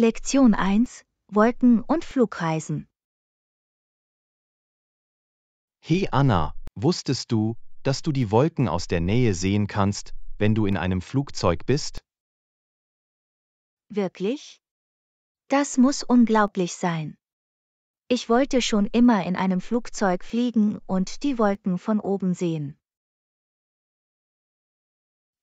Lektion 1 Wolken und Flugreisen Hey Anna, wusstest du, dass du die Wolken aus der Nähe sehen kannst, wenn du in einem Flugzeug bist? Wirklich? Das muss unglaublich sein. Ich wollte schon immer in einem Flugzeug fliegen und die Wolken von oben sehen.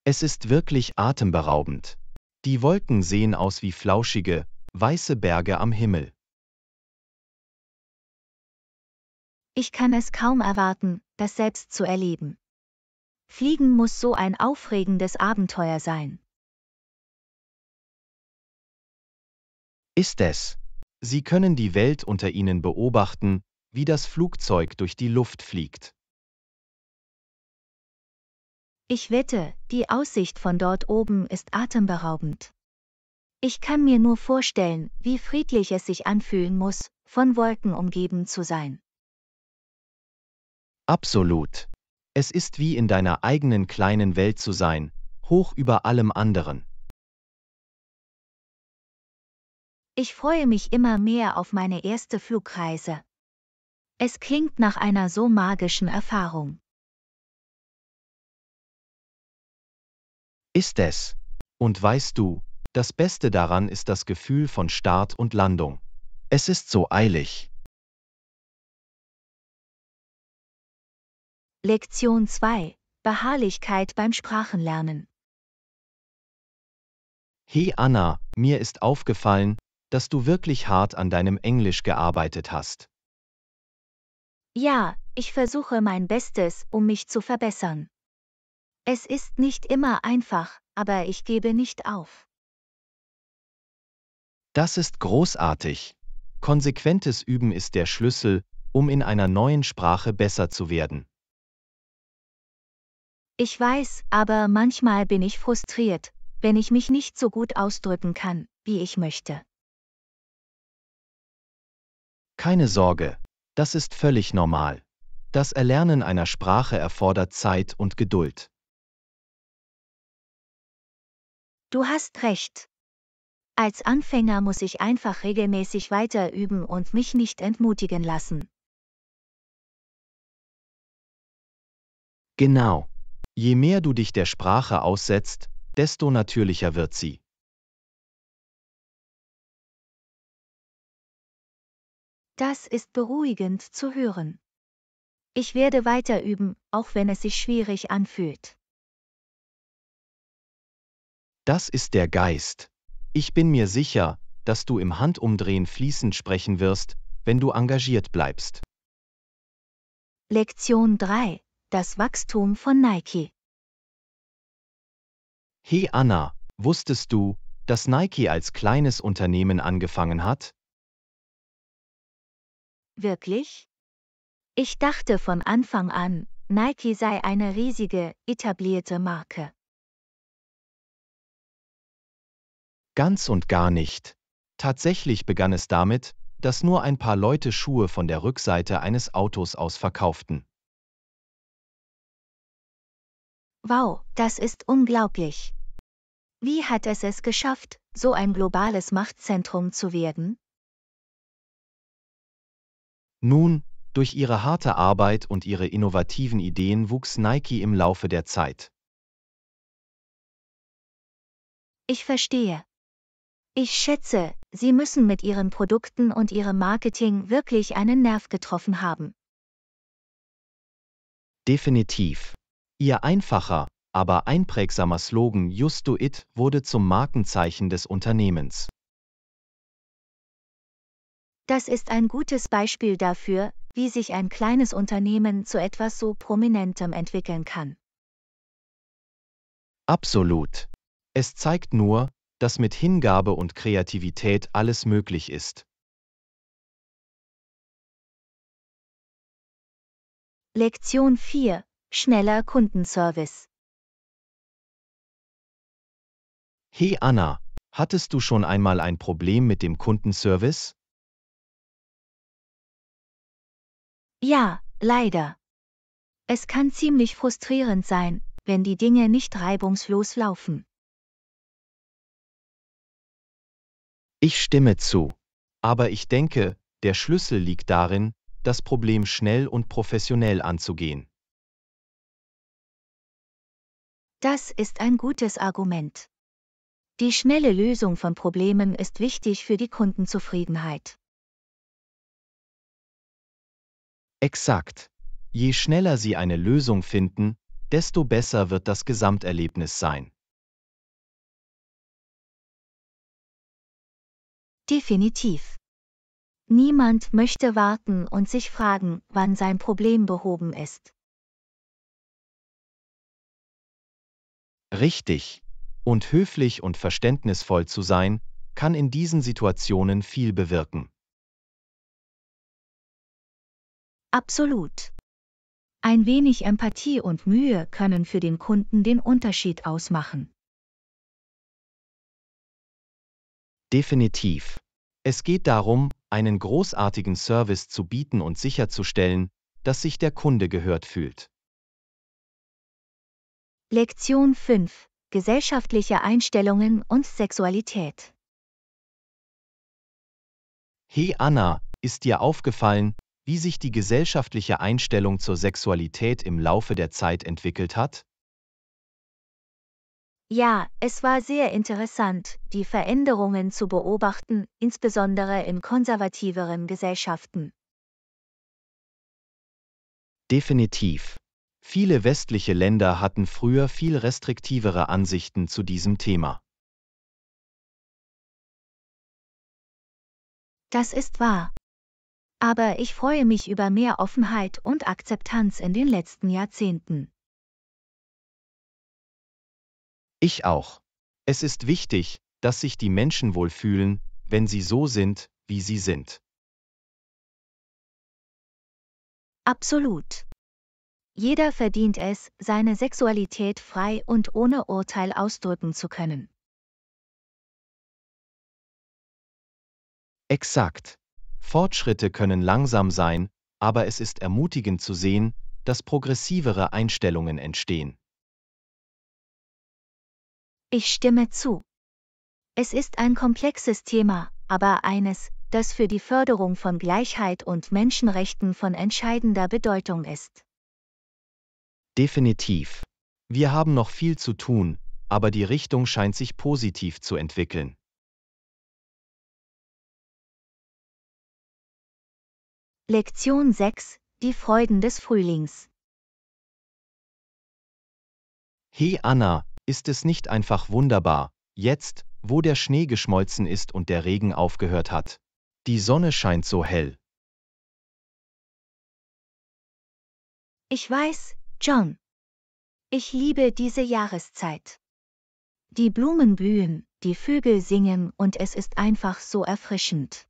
Es ist wirklich atemberaubend. Die Wolken sehen aus wie flauschige, weiße Berge am Himmel. Ich kann es kaum erwarten, das selbst zu erleben. Fliegen muss so ein aufregendes Abenteuer sein. Ist es. Sie können die Welt unter Ihnen beobachten, wie das Flugzeug durch die Luft fliegt. Ich wette, die Aussicht von dort oben ist atemberaubend. Ich kann mir nur vorstellen, wie friedlich es sich anfühlen muss, von Wolken umgeben zu sein. Absolut. Es ist wie in deiner eigenen kleinen Welt zu sein, hoch über allem anderen. Ich freue mich immer mehr auf meine erste Flugreise. Es klingt nach einer so magischen Erfahrung. ist es. Und weißt du, das Beste daran ist das Gefühl von Start und Landung. Es ist so eilig. Lektion 2. Beharrlichkeit beim Sprachenlernen. Hey Anna, mir ist aufgefallen, dass du wirklich hart an deinem Englisch gearbeitet hast. Ja, ich versuche mein Bestes, um mich zu verbessern. Es ist nicht immer einfach, aber ich gebe nicht auf. Das ist großartig. Konsequentes Üben ist der Schlüssel, um in einer neuen Sprache besser zu werden. Ich weiß, aber manchmal bin ich frustriert, wenn ich mich nicht so gut ausdrücken kann, wie ich möchte. Keine Sorge, das ist völlig normal. Das Erlernen einer Sprache erfordert Zeit und Geduld. Du hast recht. Als Anfänger muss ich einfach regelmäßig weiter üben und mich nicht entmutigen lassen. Genau. Je mehr du dich der Sprache aussetzt, desto natürlicher wird sie. Das ist beruhigend zu hören. Ich werde weiter üben, auch wenn es sich schwierig anfühlt. Das ist der Geist. Ich bin mir sicher, dass du im Handumdrehen fließend sprechen wirst, wenn du engagiert bleibst. Lektion 3. Das Wachstum von Nike. Hey Anna, wusstest du, dass Nike als kleines Unternehmen angefangen hat? Wirklich? Ich dachte von Anfang an, Nike sei eine riesige, etablierte Marke. Ganz und gar nicht. Tatsächlich begann es damit, dass nur ein paar Leute Schuhe von der Rückseite eines Autos aus verkauften. Wow, das ist unglaublich. Wie hat es es geschafft, so ein globales Machtzentrum zu werden? Nun, durch ihre harte Arbeit und ihre innovativen Ideen wuchs Nike im Laufe der Zeit. Ich verstehe. Ich schätze, Sie müssen mit Ihren Produkten und Ihrem Marketing wirklich einen Nerv getroffen haben. Definitiv. Ihr einfacher, aber einprägsamer Slogan Just Do It wurde zum Markenzeichen des Unternehmens. Das ist ein gutes Beispiel dafür, wie sich ein kleines Unternehmen zu etwas so Prominentem entwickeln kann. Absolut. Es zeigt nur, dass mit Hingabe und Kreativität alles möglich ist. Lektion 4. Schneller Kundenservice. Hey Anna, hattest du schon einmal ein Problem mit dem Kundenservice? Ja, leider. Es kann ziemlich frustrierend sein, wenn die Dinge nicht reibungslos laufen. Ich stimme zu. Aber ich denke, der Schlüssel liegt darin, das Problem schnell und professionell anzugehen. Das ist ein gutes Argument. Die schnelle Lösung von Problemen ist wichtig für die Kundenzufriedenheit. Exakt. Je schneller Sie eine Lösung finden, desto besser wird das Gesamterlebnis sein. Definitiv. Niemand möchte warten und sich fragen, wann sein Problem behoben ist. Richtig. Und höflich und verständnisvoll zu sein, kann in diesen Situationen viel bewirken. Absolut. Ein wenig Empathie und Mühe können für den Kunden den Unterschied ausmachen. Definitiv. Es geht darum, einen großartigen Service zu bieten und sicherzustellen, dass sich der Kunde gehört fühlt. Lektion 5. Gesellschaftliche Einstellungen und Sexualität. Hey Anna, ist dir aufgefallen, wie sich die gesellschaftliche Einstellung zur Sexualität im Laufe der Zeit entwickelt hat? Ja, es war sehr interessant, die Veränderungen zu beobachten, insbesondere in konservativeren Gesellschaften. Definitiv. Viele westliche Länder hatten früher viel restriktivere Ansichten zu diesem Thema. Das ist wahr. Aber ich freue mich über mehr Offenheit und Akzeptanz in den letzten Jahrzehnten. Ich auch. Es ist wichtig, dass sich die Menschen wohlfühlen, wenn sie so sind, wie sie sind. Absolut. Jeder verdient es, seine Sexualität frei und ohne Urteil ausdrücken zu können. Exakt. Fortschritte können langsam sein, aber es ist ermutigend zu sehen, dass progressivere Einstellungen entstehen. Ich stimme zu. Es ist ein komplexes Thema, aber eines, das für die Förderung von Gleichheit und Menschenrechten von entscheidender Bedeutung ist. Definitiv. Wir haben noch viel zu tun, aber die Richtung scheint sich positiv zu entwickeln. Lektion 6 Die Freuden des Frühlings Hey Anna, ist es nicht einfach wunderbar, jetzt, wo der Schnee geschmolzen ist und der Regen aufgehört hat? Die Sonne scheint so hell. Ich weiß, John. Ich liebe diese Jahreszeit. Die Blumen blühen, die Vögel singen und es ist einfach so erfrischend.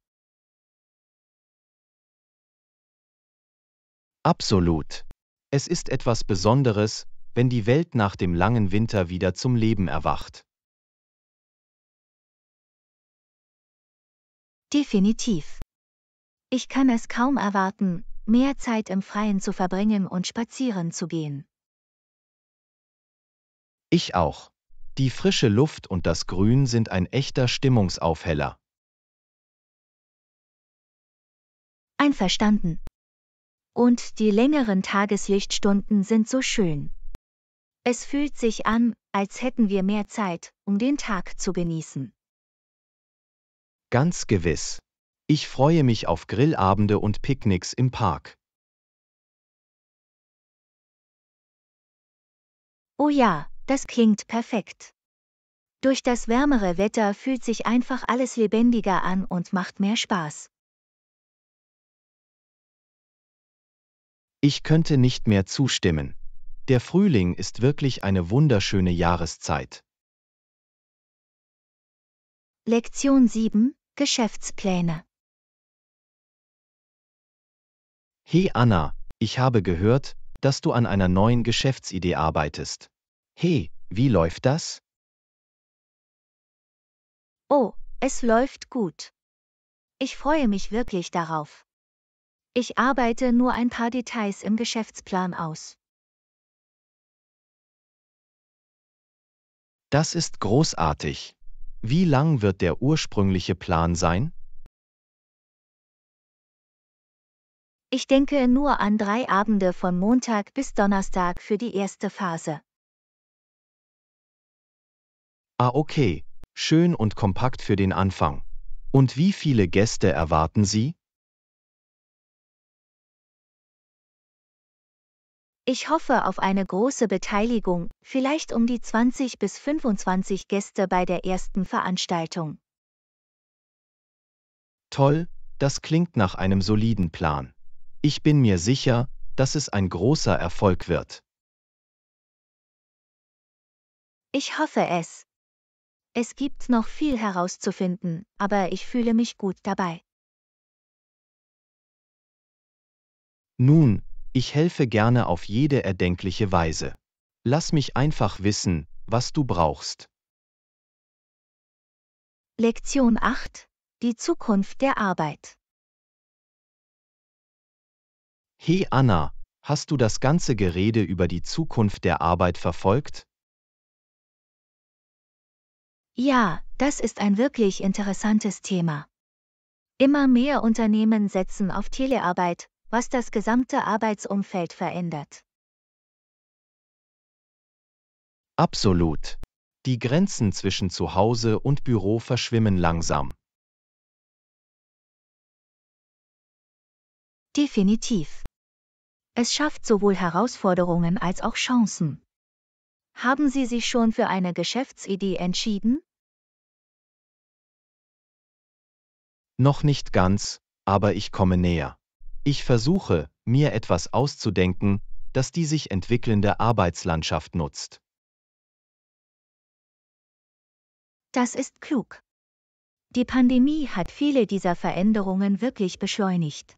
Absolut. Es ist etwas Besonderes, wenn die Welt nach dem langen Winter wieder zum Leben erwacht. Definitiv. Ich kann es kaum erwarten, mehr Zeit im Freien zu verbringen und spazieren zu gehen. Ich auch. Die frische Luft und das Grün sind ein echter Stimmungsaufheller. Einverstanden. Und die längeren Tageslichtstunden sind so schön. Es fühlt sich an, als hätten wir mehr Zeit, um den Tag zu genießen. Ganz gewiss. Ich freue mich auf Grillabende und Picknicks im Park. Oh ja, das klingt perfekt. Durch das wärmere Wetter fühlt sich einfach alles lebendiger an und macht mehr Spaß. Ich könnte nicht mehr zustimmen. Der Frühling ist wirklich eine wunderschöne Jahreszeit. Lektion 7 Geschäftspläne Hey Anna, ich habe gehört, dass du an einer neuen Geschäftsidee arbeitest. Hey, wie läuft das? Oh, es läuft gut. Ich freue mich wirklich darauf. Ich arbeite nur ein paar Details im Geschäftsplan aus. Das ist großartig. Wie lang wird der ursprüngliche Plan sein? Ich denke nur an drei Abende von Montag bis Donnerstag für die erste Phase. Ah okay, schön und kompakt für den Anfang. Und wie viele Gäste erwarten Sie? Ich hoffe auf eine große Beteiligung, vielleicht um die 20 bis 25 Gäste bei der ersten Veranstaltung. Toll, das klingt nach einem soliden Plan. Ich bin mir sicher, dass es ein großer Erfolg wird. Ich hoffe es. Es gibt noch viel herauszufinden, aber ich fühle mich gut dabei. Nun, ich helfe gerne auf jede erdenkliche Weise. Lass mich einfach wissen, was du brauchst. Lektion 8. Die Zukunft der Arbeit. Hey Anna, hast du das ganze Gerede über die Zukunft der Arbeit verfolgt? Ja, das ist ein wirklich interessantes Thema. Immer mehr Unternehmen setzen auf Telearbeit, was das gesamte Arbeitsumfeld verändert. Absolut. Die Grenzen zwischen Zuhause und Büro verschwimmen langsam. Definitiv. Es schafft sowohl Herausforderungen als auch Chancen. Haben Sie sich schon für eine Geschäftsidee entschieden? Noch nicht ganz, aber ich komme näher. Ich versuche, mir etwas auszudenken, das die sich entwickelnde Arbeitslandschaft nutzt. Das ist klug. Die Pandemie hat viele dieser Veränderungen wirklich beschleunigt.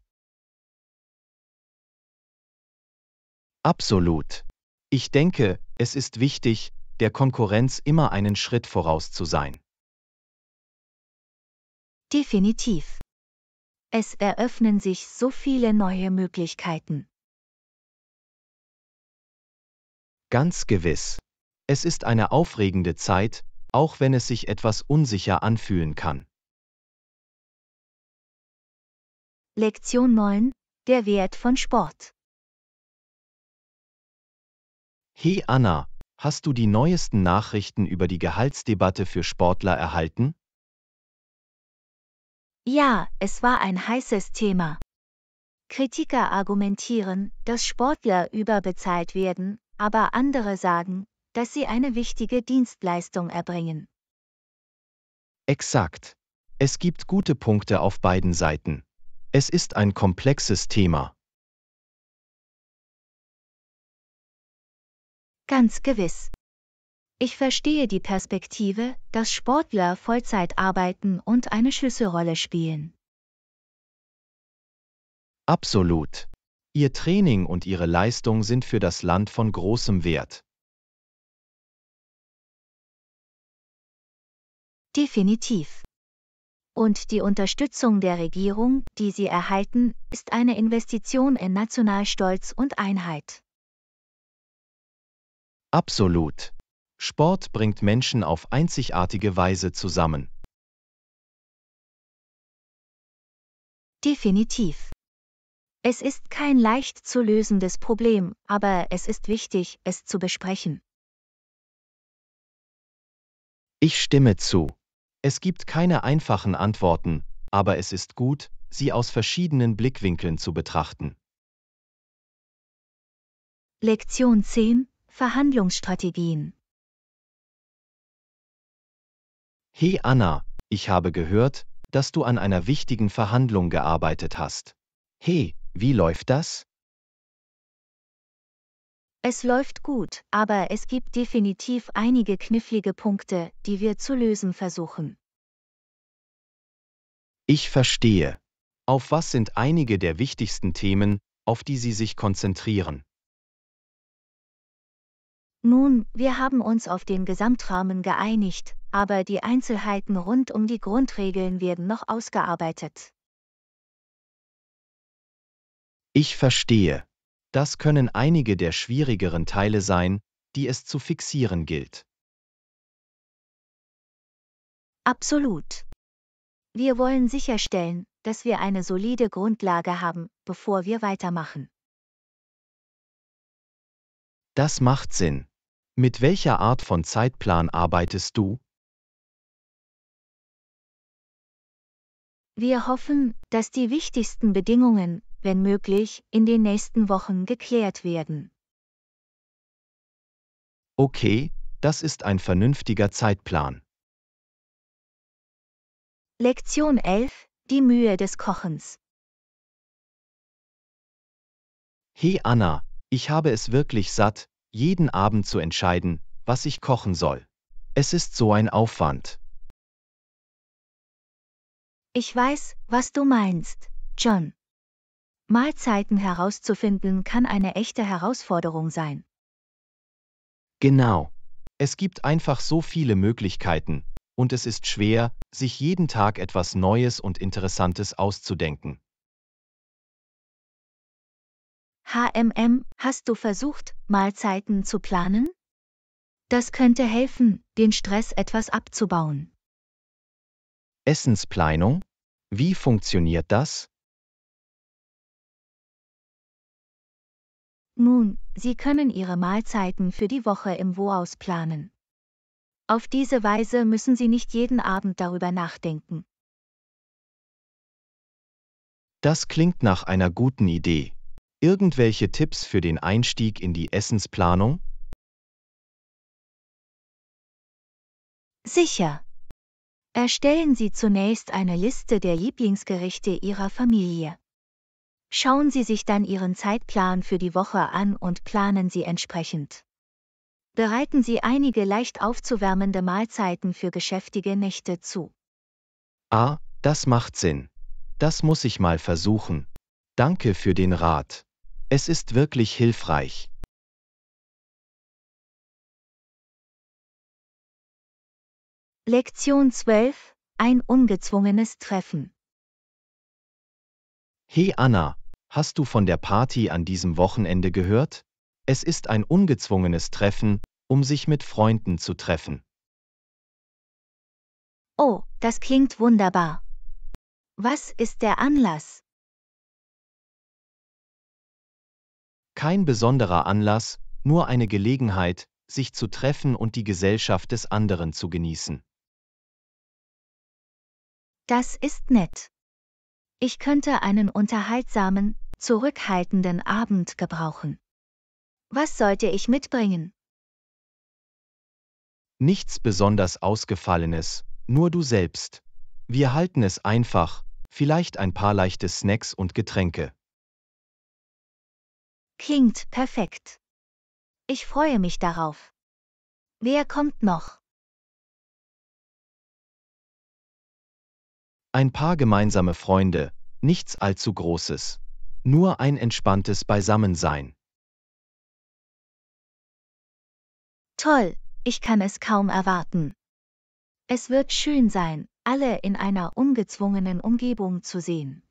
Absolut. Ich denke, es ist wichtig, der Konkurrenz immer einen Schritt voraus zu sein. Definitiv. Es eröffnen sich so viele neue Möglichkeiten. Ganz gewiss. Es ist eine aufregende Zeit, auch wenn es sich etwas unsicher anfühlen kann. Lektion 9. Der Wert von Sport. Hey Anna, hast du die neuesten Nachrichten über die Gehaltsdebatte für Sportler erhalten? Ja, es war ein heißes Thema. Kritiker argumentieren, dass Sportler überbezahlt werden, aber andere sagen, dass sie eine wichtige Dienstleistung erbringen. Exakt. Es gibt gute Punkte auf beiden Seiten. Es ist ein komplexes Thema. Ganz gewiss. Ich verstehe die Perspektive, dass Sportler Vollzeit arbeiten und eine Schlüsselrolle spielen. Absolut. Ihr Training und ihre Leistung sind für das Land von großem Wert. Definitiv. Und die Unterstützung der Regierung, die sie erhalten, ist eine Investition in Nationalstolz und Einheit. Absolut. Sport bringt Menschen auf einzigartige Weise zusammen. Definitiv. Es ist kein leicht zu lösendes Problem, aber es ist wichtig, es zu besprechen. Ich stimme zu. Es gibt keine einfachen Antworten, aber es ist gut, sie aus verschiedenen Blickwinkeln zu betrachten. Lektion 10 Verhandlungsstrategien Hey Anna, ich habe gehört, dass du an einer wichtigen Verhandlung gearbeitet hast. Hey, wie läuft das? Es läuft gut, aber es gibt definitiv einige knifflige Punkte, die wir zu lösen versuchen. Ich verstehe. Auf was sind einige der wichtigsten Themen, auf die Sie sich konzentrieren? Nun, wir haben uns auf den Gesamtrahmen geeinigt, aber die Einzelheiten rund um die Grundregeln werden noch ausgearbeitet. Ich verstehe. Das können einige der schwierigeren Teile sein, die es zu fixieren gilt. Absolut. Wir wollen sicherstellen, dass wir eine solide Grundlage haben, bevor wir weitermachen. Das macht Sinn. Mit welcher Art von Zeitplan arbeitest du? Wir hoffen, dass die wichtigsten Bedingungen, wenn möglich, in den nächsten Wochen geklärt werden. Okay, das ist ein vernünftiger Zeitplan. Lektion 11 Die Mühe des Kochens Hey Anna, ich habe es wirklich satt, jeden Abend zu entscheiden, was ich kochen soll. Es ist so ein Aufwand. Ich weiß, was du meinst, John. Mahlzeiten herauszufinden kann eine echte Herausforderung sein. Genau. Es gibt einfach so viele Möglichkeiten, und es ist schwer, sich jeden Tag etwas Neues und Interessantes auszudenken. HMM, hast du versucht, Mahlzeiten zu planen? Das könnte helfen, den Stress etwas abzubauen. Essensplanung, wie funktioniert das? Nun, Sie können Ihre Mahlzeiten für die Woche im Voraus planen. Auf diese Weise müssen Sie nicht jeden Abend darüber nachdenken. Das klingt nach einer guten Idee. Irgendwelche Tipps für den Einstieg in die Essensplanung? Sicher. Erstellen Sie zunächst eine Liste der Lieblingsgerichte Ihrer Familie. Schauen Sie sich dann Ihren Zeitplan für die Woche an und planen Sie entsprechend. Bereiten Sie einige leicht aufzuwärmende Mahlzeiten für geschäftige Nächte zu. Ah, das macht Sinn. Das muss ich mal versuchen. Danke für den Rat. Es ist wirklich hilfreich. Lektion 12 Ein ungezwungenes Treffen. Hey Anna, hast du von der Party an diesem Wochenende gehört? Es ist ein ungezwungenes Treffen, um sich mit Freunden zu treffen. Oh, das klingt wunderbar. Was ist der Anlass? Kein besonderer Anlass, nur eine Gelegenheit, sich zu treffen und die Gesellschaft des anderen zu genießen. Das ist nett. Ich könnte einen unterhaltsamen, zurückhaltenden Abend gebrauchen. Was sollte ich mitbringen? Nichts besonders Ausgefallenes, nur du selbst. Wir halten es einfach, vielleicht ein paar leichte Snacks und Getränke. Klingt perfekt. Ich freue mich darauf. Wer kommt noch? Ein paar gemeinsame Freunde, nichts allzu Großes. Nur ein entspanntes Beisammensein. Toll, ich kann es kaum erwarten. Es wird schön sein, alle in einer ungezwungenen Umgebung zu sehen.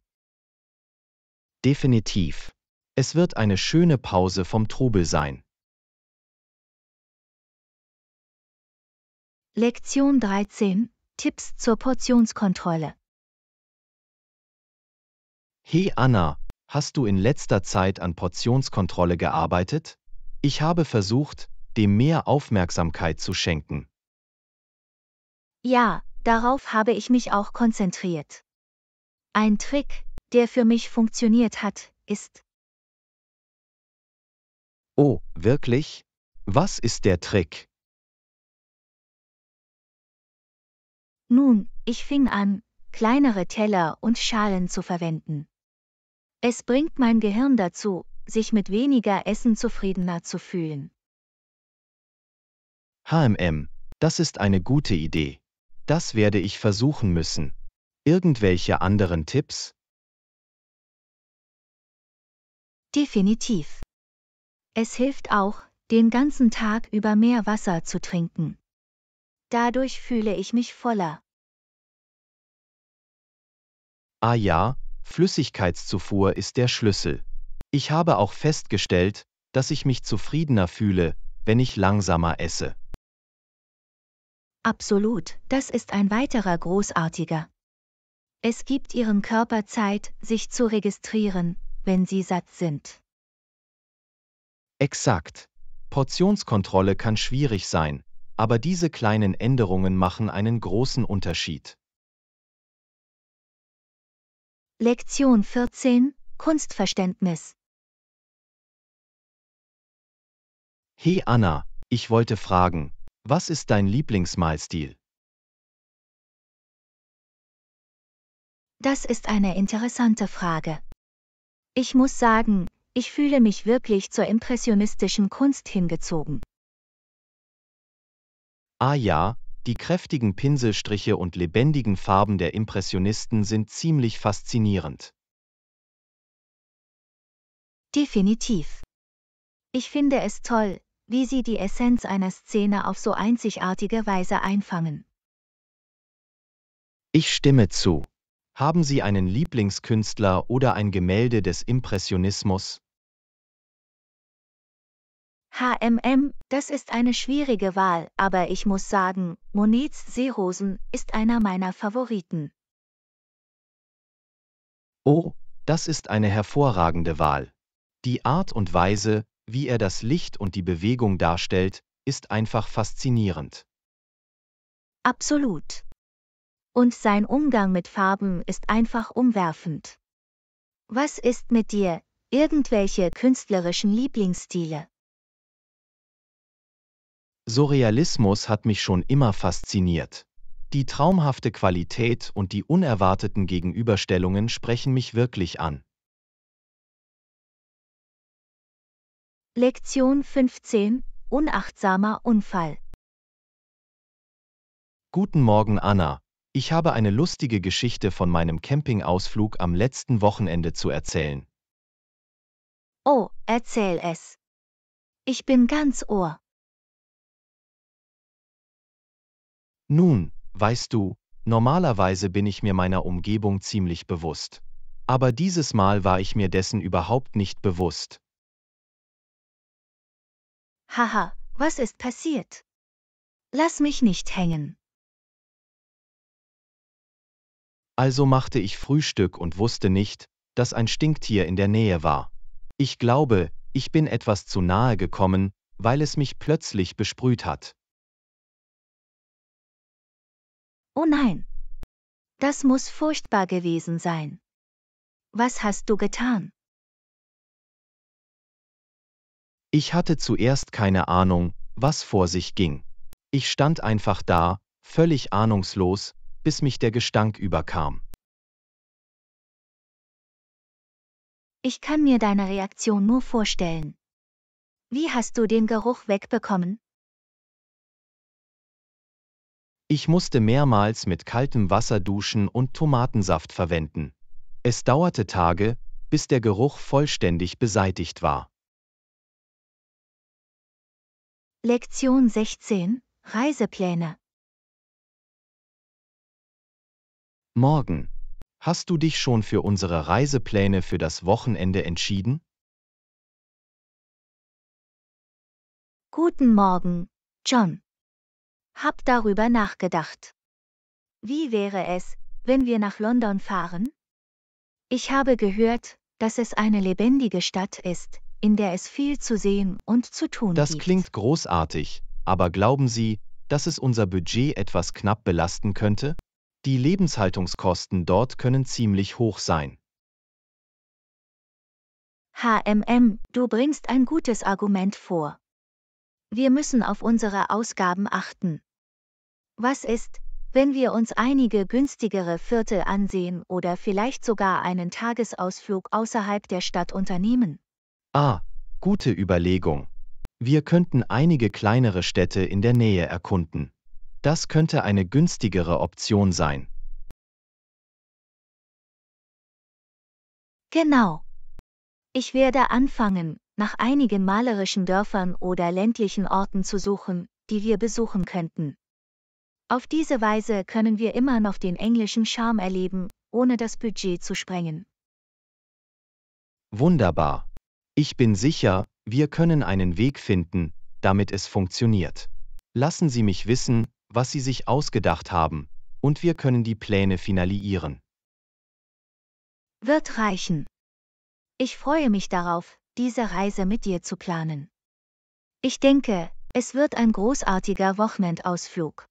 Definitiv. Es wird eine schöne Pause vom Trubel sein. Lektion 13 Tipps zur Portionskontrolle Hey Anna, hast du in letzter Zeit an Portionskontrolle gearbeitet? Ich habe versucht, dem mehr Aufmerksamkeit zu schenken. Ja, darauf habe ich mich auch konzentriert. Ein Trick, der für mich funktioniert hat, ist. Oh, wirklich? Was ist der Trick? Nun, ich fing an, kleinere Teller und Schalen zu verwenden. Es bringt mein Gehirn dazu, sich mit weniger Essen zufriedener zu fühlen. HMM, das ist eine gute Idee. Das werde ich versuchen müssen. Irgendwelche anderen Tipps? Definitiv. Es hilft auch, den ganzen Tag über mehr Wasser zu trinken. Dadurch fühle ich mich voller. Ah ja, Flüssigkeitszufuhr ist der Schlüssel. Ich habe auch festgestellt, dass ich mich zufriedener fühle, wenn ich langsamer esse. Absolut, das ist ein weiterer großartiger. Es gibt ihrem Körper Zeit, sich zu registrieren, wenn sie satt sind. Exakt. Portionskontrolle kann schwierig sein, aber diese kleinen Änderungen machen einen großen Unterschied. Lektion 14 Kunstverständnis Hey Anna, ich wollte fragen, was ist dein Lieblingsmalstil? Das ist eine interessante Frage. Ich muss sagen, ich fühle mich wirklich zur impressionistischen Kunst hingezogen. Ah ja, die kräftigen Pinselstriche und lebendigen Farben der Impressionisten sind ziemlich faszinierend. Definitiv. Ich finde es toll, wie sie die Essenz einer Szene auf so einzigartige Weise einfangen. Ich stimme zu. Haben Sie einen Lieblingskünstler oder ein Gemälde des Impressionismus? HMM, das ist eine schwierige Wahl, aber ich muss sagen, Monets Seerosen ist einer meiner Favoriten. Oh, das ist eine hervorragende Wahl. Die Art und Weise, wie er das Licht und die Bewegung darstellt, ist einfach faszinierend. Absolut. Und sein Umgang mit Farben ist einfach umwerfend. Was ist mit dir, irgendwelche künstlerischen Lieblingsstile? Surrealismus hat mich schon immer fasziniert. Die traumhafte Qualität und die unerwarteten Gegenüberstellungen sprechen mich wirklich an. Lektion 15 Unachtsamer Unfall Guten Morgen Anna, ich habe eine lustige Geschichte von meinem Campingausflug am letzten Wochenende zu erzählen. Oh, erzähl es. Ich bin ganz Ohr. Nun, weißt du, normalerweise bin ich mir meiner Umgebung ziemlich bewusst. Aber dieses Mal war ich mir dessen überhaupt nicht bewusst. Haha, was ist passiert? Lass mich nicht hängen. Also machte ich Frühstück und wusste nicht, dass ein Stinktier in der Nähe war. Ich glaube, ich bin etwas zu nahe gekommen, weil es mich plötzlich besprüht hat. Oh nein! Das muss furchtbar gewesen sein. Was hast du getan? Ich hatte zuerst keine Ahnung, was vor sich ging. Ich stand einfach da, völlig ahnungslos, bis mich der Gestank überkam. Ich kann mir deine Reaktion nur vorstellen. Wie hast du den Geruch wegbekommen? Ich musste mehrmals mit kaltem Wasser duschen und Tomatensaft verwenden. Es dauerte Tage, bis der Geruch vollständig beseitigt war. Lektion 16 Reisepläne Morgen. Hast du dich schon für unsere Reisepläne für das Wochenende entschieden? Guten Morgen, John. Hab darüber nachgedacht. Wie wäre es, wenn wir nach London fahren? Ich habe gehört, dass es eine lebendige Stadt ist, in der es viel zu sehen und zu tun das gibt. Das klingt großartig, aber glauben Sie, dass es unser Budget etwas knapp belasten könnte? Die Lebenshaltungskosten dort können ziemlich hoch sein. HMM, du bringst ein gutes Argument vor. Wir müssen auf unsere Ausgaben achten. Was ist, wenn wir uns einige günstigere Viertel ansehen oder vielleicht sogar einen Tagesausflug außerhalb der Stadt unternehmen? Ah, gute Überlegung. Wir könnten einige kleinere Städte in der Nähe erkunden. Das könnte eine günstigere Option sein. Genau. Ich werde anfangen, nach einigen malerischen Dörfern oder ländlichen Orten zu suchen, die wir besuchen könnten. Auf diese Weise können wir immer noch den englischen Charme erleben, ohne das Budget zu sprengen. Wunderbar. Ich bin sicher, wir können einen Weg finden, damit es funktioniert. Lassen Sie mich wissen, was Sie sich ausgedacht haben, und wir können die Pläne finalisieren. Wird reichen. Ich freue mich darauf, diese Reise mit dir zu planen. Ich denke, es wird ein großartiger Wochenendausflug.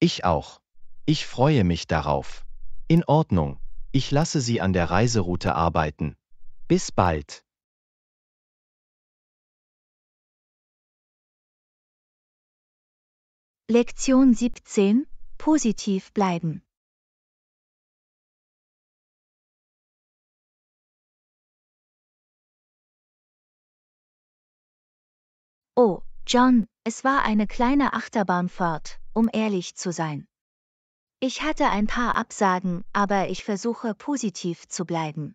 Ich auch. Ich freue mich darauf. In Ordnung, ich lasse Sie an der Reiseroute arbeiten. Bis bald. Lektion 17 Positiv bleiben. Oh, John, es war eine kleine Achterbahnfahrt, um ehrlich zu sein. Ich hatte ein paar Absagen, aber ich versuche positiv zu bleiben.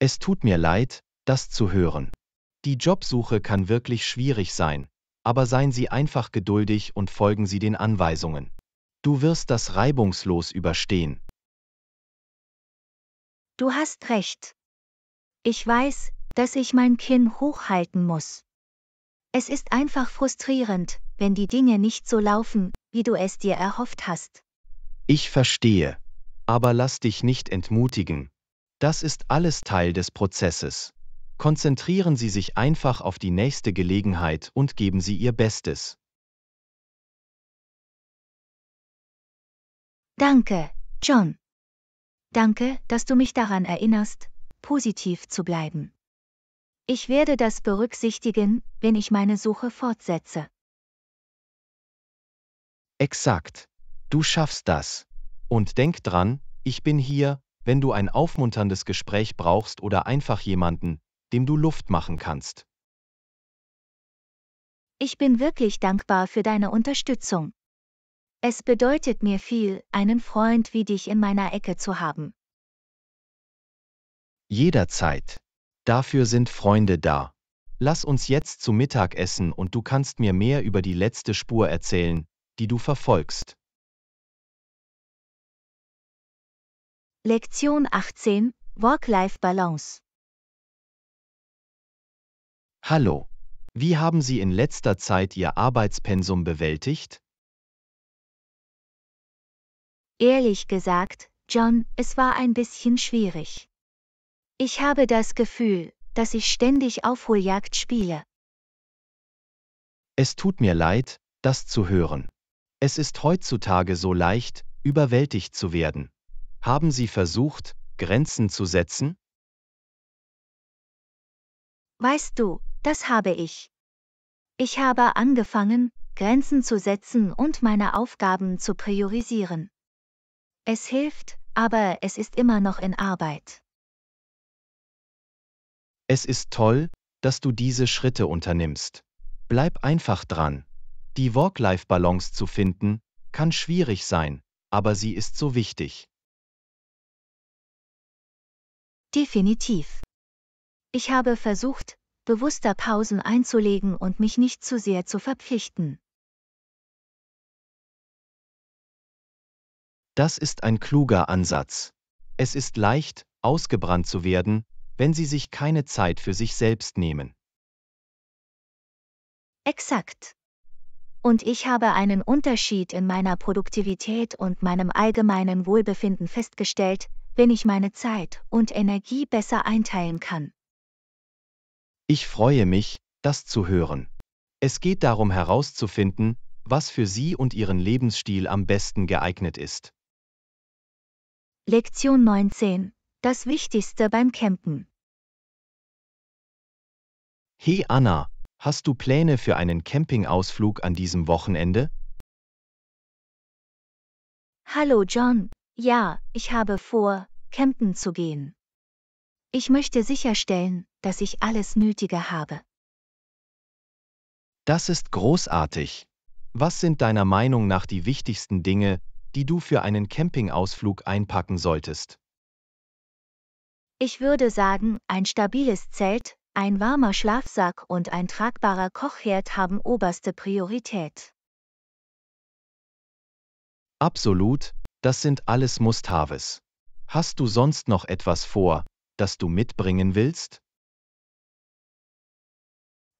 Es tut mir leid, das zu hören. Die Jobsuche kann wirklich schwierig sein, aber seien Sie einfach geduldig und folgen Sie den Anweisungen. Du wirst das reibungslos überstehen. Du hast recht. Ich weiß, dass ich mein Kinn hochhalten muss. Es ist einfach frustrierend, wenn die Dinge nicht so laufen, wie du es dir erhofft hast. Ich verstehe. Aber lass dich nicht entmutigen. Das ist alles Teil des Prozesses. Konzentrieren Sie sich einfach auf die nächste Gelegenheit und geben Sie Ihr Bestes. Danke, John. Danke, dass du mich daran erinnerst, positiv zu bleiben. Ich werde das berücksichtigen, wenn ich meine Suche fortsetze. Exakt. Du schaffst das. Und denk dran, ich bin hier, wenn du ein aufmunterndes Gespräch brauchst oder einfach jemanden, dem du Luft machen kannst. Ich bin wirklich dankbar für deine Unterstützung. Es bedeutet mir viel, einen Freund wie dich in meiner Ecke zu haben. Jederzeit. Dafür sind Freunde da. Lass uns jetzt zu Mittag essen und du kannst mir mehr über die letzte Spur erzählen, die du verfolgst. Lektion 18 Work-Life-Balance Hallo. Wie haben Sie in letzter Zeit Ihr Arbeitspensum bewältigt? Ehrlich gesagt, John, es war ein bisschen schwierig. Ich habe das Gefühl, dass ich ständig Aufholjagd spiele. Es tut mir leid, das zu hören. Es ist heutzutage so leicht, überwältigt zu werden. Haben Sie versucht, Grenzen zu setzen? Weißt du, das habe ich. Ich habe angefangen, Grenzen zu setzen und meine Aufgaben zu priorisieren. Es hilft, aber es ist immer noch in Arbeit. Es ist toll, dass du diese Schritte unternimmst. Bleib einfach dran. Die Work-Life-Balance zu finden, kann schwierig sein, aber sie ist so wichtig. Definitiv. Ich habe versucht, bewusster Pausen einzulegen und mich nicht zu sehr zu verpflichten. Das ist ein kluger Ansatz. Es ist leicht, ausgebrannt zu werden, wenn sie sich keine Zeit für sich selbst nehmen. Exakt. Und ich habe einen Unterschied in meiner Produktivität und meinem allgemeinen Wohlbefinden festgestellt, wenn ich meine Zeit und Energie besser einteilen kann. Ich freue mich, das zu hören. Es geht darum herauszufinden, was für Sie und Ihren Lebensstil am besten geeignet ist. Lektion 19 das Wichtigste beim Campen. Hey Anna, hast du Pläne für einen Campingausflug an diesem Wochenende? Hallo John, ja, ich habe vor, campen zu gehen. Ich möchte sicherstellen, dass ich alles Nötige habe. Das ist großartig. Was sind deiner Meinung nach die wichtigsten Dinge, die du für einen Campingausflug einpacken solltest? Ich würde sagen, ein stabiles Zelt, ein warmer Schlafsack und ein tragbarer Kochherd haben oberste Priorität. Absolut, das sind alles Must-Haves. Hast du sonst noch etwas vor, das du mitbringen willst?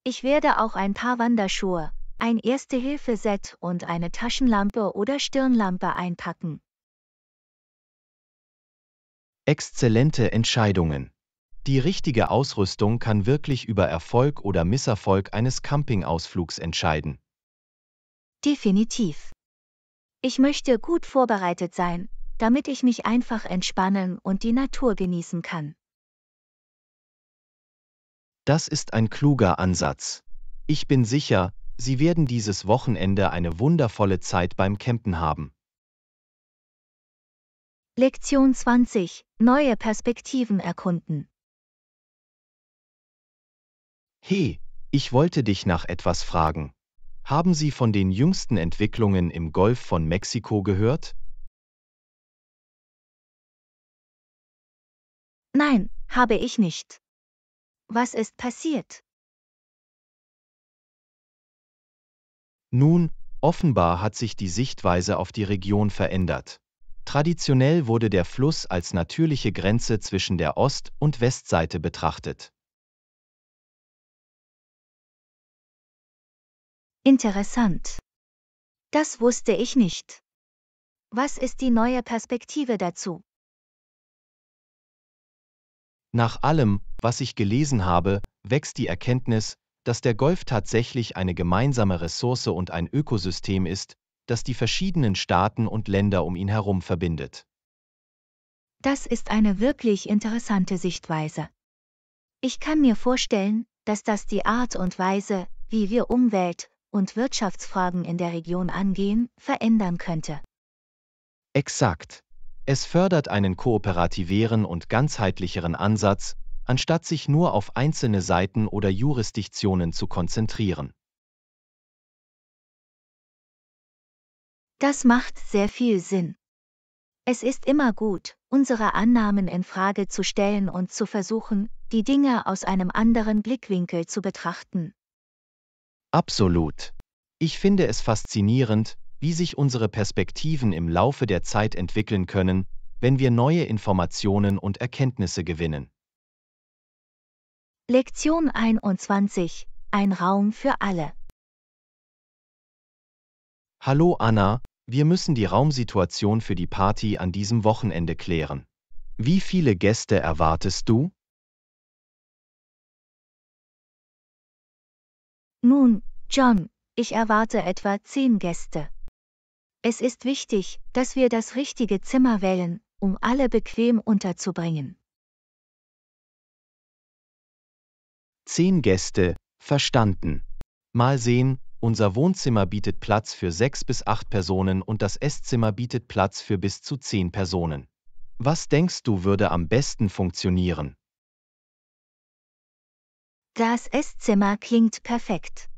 Ich werde auch ein paar Wanderschuhe, ein Erste-Hilfe-Set und eine Taschenlampe oder Stirnlampe einpacken. Exzellente Entscheidungen. Die richtige Ausrüstung kann wirklich über Erfolg oder Misserfolg eines Campingausflugs entscheiden. Definitiv. Ich möchte gut vorbereitet sein, damit ich mich einfach entspannen und die Natur genießen kann. Das ist ein kluger Ansatz. Ich bin sicher, Sie werden dieses Wochenende eine wundervolle Zeit beim Campen haben. Lektion 20. Neue Perspektiven erkunden. Hey, ich wollte dich nach etwas fragen. Haben Sie von den jüngsten Entwicklungen im Golf von Mexiko gehört? Nein, habe ich nicht. Was ist passiert? Nun, offenbar hat sich die Sichtweise auf die Region verändert. Traditionell wurde der Fluss als natürliche Grenze zwischen der Ost- und Westseite betrachtet. Interessant. Das wusste ich nicht. Was ist die neue Perspektive dazu? Nach allem, was ich gelesen habe, wächst die Erkenntnis, dass der Golf tatsächlich eine gemeinsame Ressource und ein Ökosystem ist, das die verschiedenen Staaten und Länder um ihn herum verbindet. Das ist eine wirklich interessante Sichtweise. Ich kann mir vorstellen, dass das die Art und Weise, wie wir Umwelt- und Wirtschaftsfragen in der Region angehen, verändern könnte. Exakt. Es fördert einen kooperativeren und ganzheitlicheren Ansatz, anstatt sich nur auf einzelne Seiten oder Jurisdiktionen zu konzentrieren. Das macht sehr viel Sinn. Es ist immer gut, unsere Annahmen in Frage zu stellen und zu versuchen, die Dinge aus einem anderen Blickwinkel zu betrachten. Absolut. Ich finde es faszinierend, wie sich unsere Perspektiven im Laufe der Zeit entwickeln können, wenn wir neue Informationen und Erkenntnisse gewinnen. Lektion 21 Ein Raum für alle. Hallo Anna, wir müssen die Raumsituation für die Party an diesem Wochenende klären. Wie viele Gäste erwartest du? Nun, John, ich erwarte etwa zehn Gäste. Es ist wichtig, dass wir das richtige Zimmer wählen, um alle bequem unterzubringen. Zehn Gäste, verstanden. Mal sehen, unser Wohnzimmer bietet Platz für sechs bis acht Personen und das Esszimmer bietet Platz für bis zu zehn Personen. Was denkst du würde am besten funktionieren? Das Esszimmer klingt perfekt.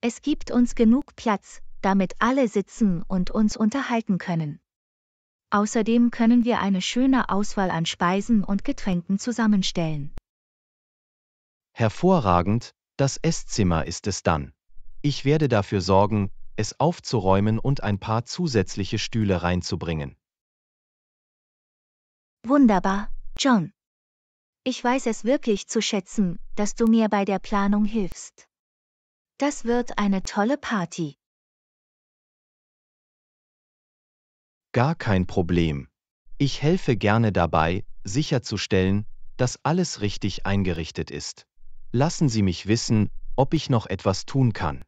Es gibt uns genug Platz, damit alle sitzen und uns unterhalten können. Außerdem können wir eine schöne Auswahl an Speisen und Getränken zusammenstellen. Hervorragend, das Esszimmer ist es dann. Ich werde dafür sorgen, es aufzuräumen und ein paar zusätzliche Stühle reinzubringen. Wunderbar, John. Ich weiß es wirklich zu schätzen, dass du mir bei der Planung hilfst. Das wird eine tolle Party. Gar kein Problem. Ich helfe gerne dabei, sicherzustellen, dass alles richtig eingerichtet ist. Lassen Sie mich wissen, ob ich noch etwas tun kann.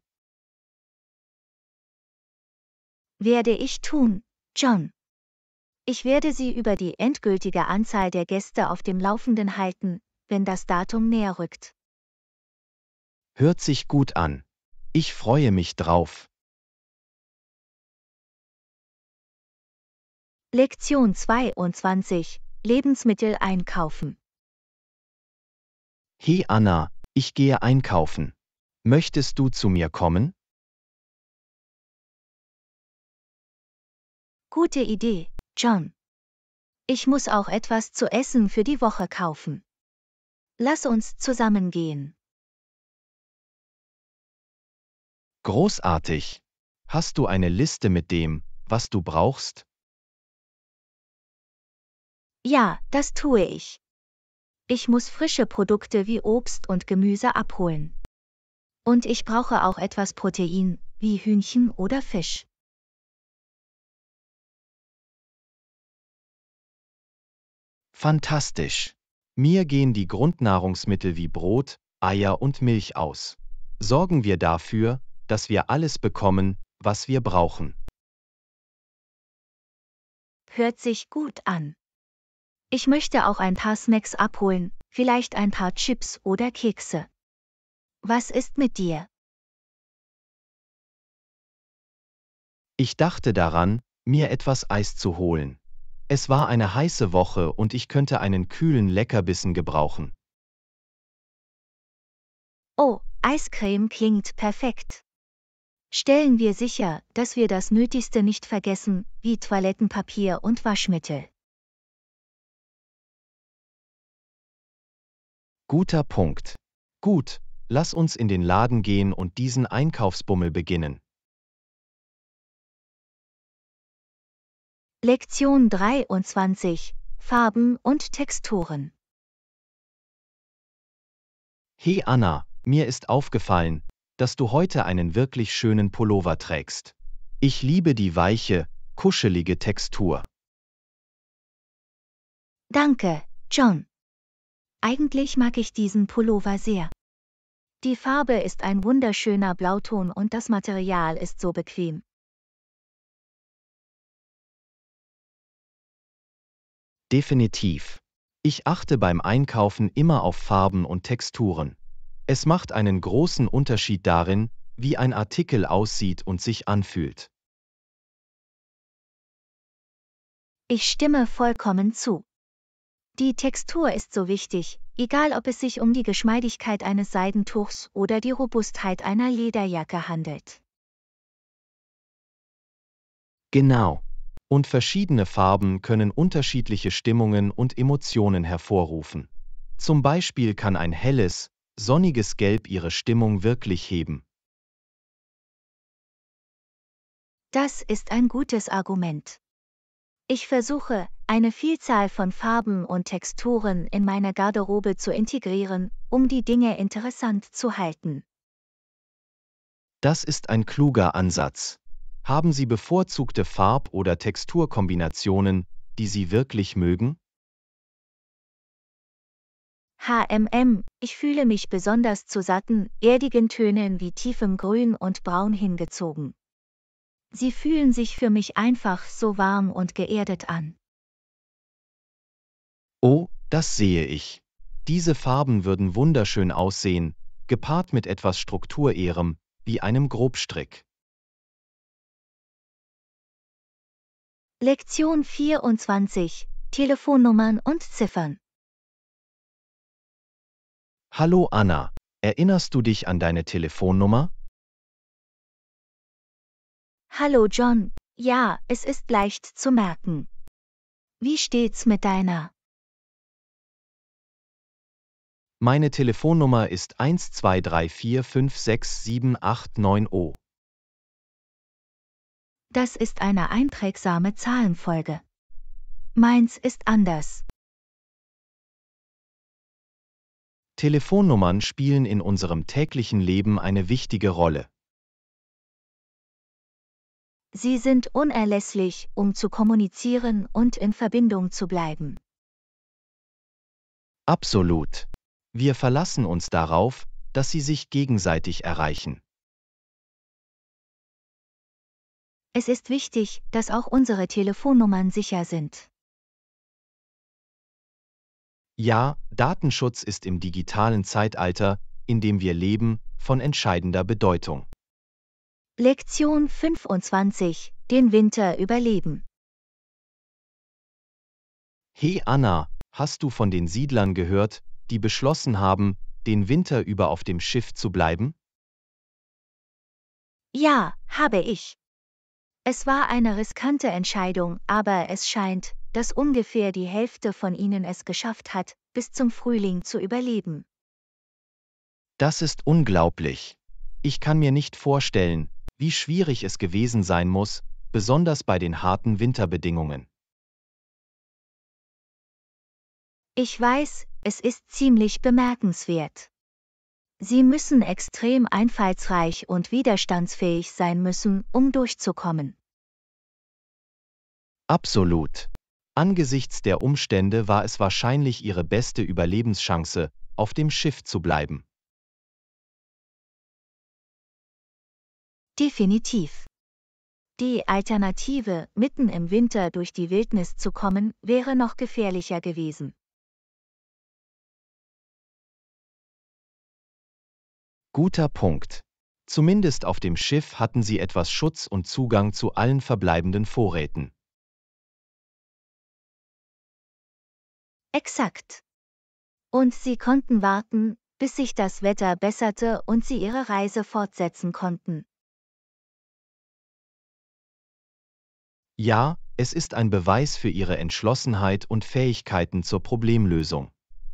Werde ich tun, John. Ich werde Sie über die endgültige Anzahl der Gäste auf dem Laufenden halten, wenn das Datum näher rückt. Hört sich gut an. Ich freue mich drauf. Lektion 22. Lebensmittel einkaufen. Hey Anna, ich gehe einkaufen. Möchtest du zu mir kommen? Gute Idee, John. Ich muss auch etwas zu essen für die Woche kaufen. Lass uns zusammen gehen. Großartig. Hast du eine Liste mit dem, was du brauchst? Ja, das tue ich. Ich muss frische Produkte wie Obst und Gemüse abholen. Und ich brauche auch etwas Protein, wie Hühnchen oder Fisch. Fantastisch! Mir gehen die Grundnahrungsmittel wie Brot, Eier und Milch aus. Sorgen wir dafür, dass wir alles bekommen, was wir brauchen. Hört sich gut an. Ich möchte auch ein paar Snacks abholen, vielleicht ein paar Chips oder Kekse. Was ist mit dir? Ich dachte daran, mir etwas Eis zu holen. Es war eine heiße Woche und ich könnte einen kühlen Leckerbissen gebrauchen. Oh, Eiscreme klingt perfekt. Stellen wir sicher, dass wir das Nötigste nicht vergessen, wie Toilettenpapier und Waschmittel. Guter Punkt. Gut, lass uns in den Laden gehen und diesen Einkaufsbummel beginnen. Lektion 23 Farben und Texturen Hey Anna, mir ist aufgefallen, dass du heute einen wirklich schönen Pullover trägst. Ich liebe die weiche, kuschelige Textur. Danke, John. Eigentlich mag ich diesen Pullover sehr. Die Farbe ist ein wunderschöner Blauton und das Material ist so bequem. Definitiv. Ich achte beim Einkaufen immer auf Farben und Texturen. Es macht einen großen Unterschied darin, wie ein Artikel aussieht und sich anfühlt. Ich stimme vollkommen zu. Die Textur ist so wichtig, egal ob es sich um die Geschmeidigkeit eines Seidentuchs oder die Robustheit einer Lederjacke handelt. Genau. Und verschiedene Farben können unterschiedliche Stimmungen und Emotionen hervorrufen. Zum Beispiel kann ein helles, sonniges Gelb ihre Stimmung wirklich heben. Das ist ein gutes Argument. Ich versuche, eine Vielzahl von Farben und Texturen in meine Garderobe zu integrieren, um die Dinge interessant zu halten. Das ist ein kluger Ansatz. Haben Sie bevorzugte Farb- oder Texturkombinationen, die Sie wirklich mögen? HMM, ich fühle mich besonders zu satten, erdigen Tönen wie tiefem Grün und Braun hingezogen. Sie fühlen sich für mich einfach so warm und geerdet an. Oh, das sehe ich. Diese Farben würden wunderschön aussehen, gepaart mit etwas Strukturehrem, wie einem Grobstrick. Lektion 24 Telefonnummern und Ziffern Hallo Anna, erinnerst du dich an deine Telefonnummer? Hallo John, ja, es ist leicht zu merken. Wie steht's mit deiner? Meine Telefonnummer ist 1234567890. o Das ist eine einträgsame Zahlenfolge. Meins ist anders. Telefonnummern spielen in unserem täglichen Leben eine wichtige Rolle. Sie sind unerlässlich, um zu kommunizieren und in Verbindung zu bleiben. Absolut. Wir verlassen uns darauf, dass sie sich gegenseitig erreichen. Es ist wichtig, dass auch unsere Telefonnummern sicher sind. Ja, Datenschutz ist im digitalen Zeitalter, in dem wir leben, von entscheidender Bedeutung. Lektion 25. Den Winter überleben. Hey Anna, hast du von den Siedlern gehört, die beschlossen haben, den Winter über auf dem Schiff zu bleiben? Ja, habe ich. Es war eine riskante Entscheidung, aber es scheint, dass ungefähr die Hälfte von ihnen es geschafft hat, bis zum Frühling zu überleben. Das ist unglaublich. Ich kann mir nicht vorstellen, wie schwierig es gewesen sein muss, besonders bei den harten Winterbedingungen. Ich weiß, es ist ziemlich bemerkenswert. Sie müssen extrem einfallsreich und widerstandsfähig sein müssen, um durchzukommen. Absolut. Angesichts der Umstände war es wahrscheinlich ihre beste Überlebenschance, auf dem Schiff zu bleiben. Definitiv. Die Alternative, mitten im Winter durch die Wildnis zu kommen, wäre noch gefährlicher gewesen. Guter Punkt. Zumindest auf dem Schiff hatten sie etwas Schutz und Zugang zu allen verbleibenden Vorräten. Exakt. Und sie konnten warten, bis sich das Wetter besserte und sie ihre Reise fortsetzen konnten. Ja, es ist ein Beweis für ihre Entschlossenheit und Fähigkeiten zur Problemlösung.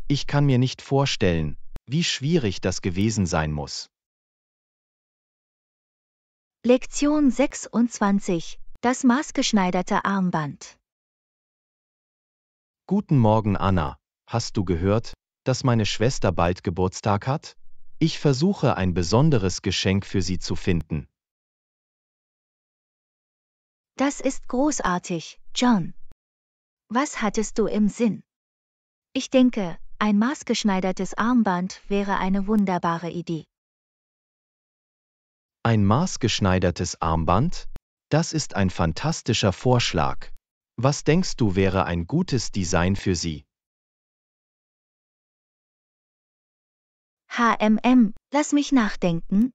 Ich kann mir nicht vorstellen, wie schwierig das gewesen sein muss. Lektion 26 Das maßgeschneiderte Armband Guten Morgen, Anna. Hast du gehört, dass meine Schwester bald Geburtstag hat? Ich versuche ein besonderes Geschenk für sie zu finden. Das ist großartig, John. Was hattest du im Sinn? Ich denke, ein maßgeschneidertes Armband wäre eine wunderbare Idee. Ein maßgeschneidertes Armband? Das ist ein fantastischer Vorschlag. Was denkst du wäre ein gutes Design für sie? HMM, lass mich nachdenken.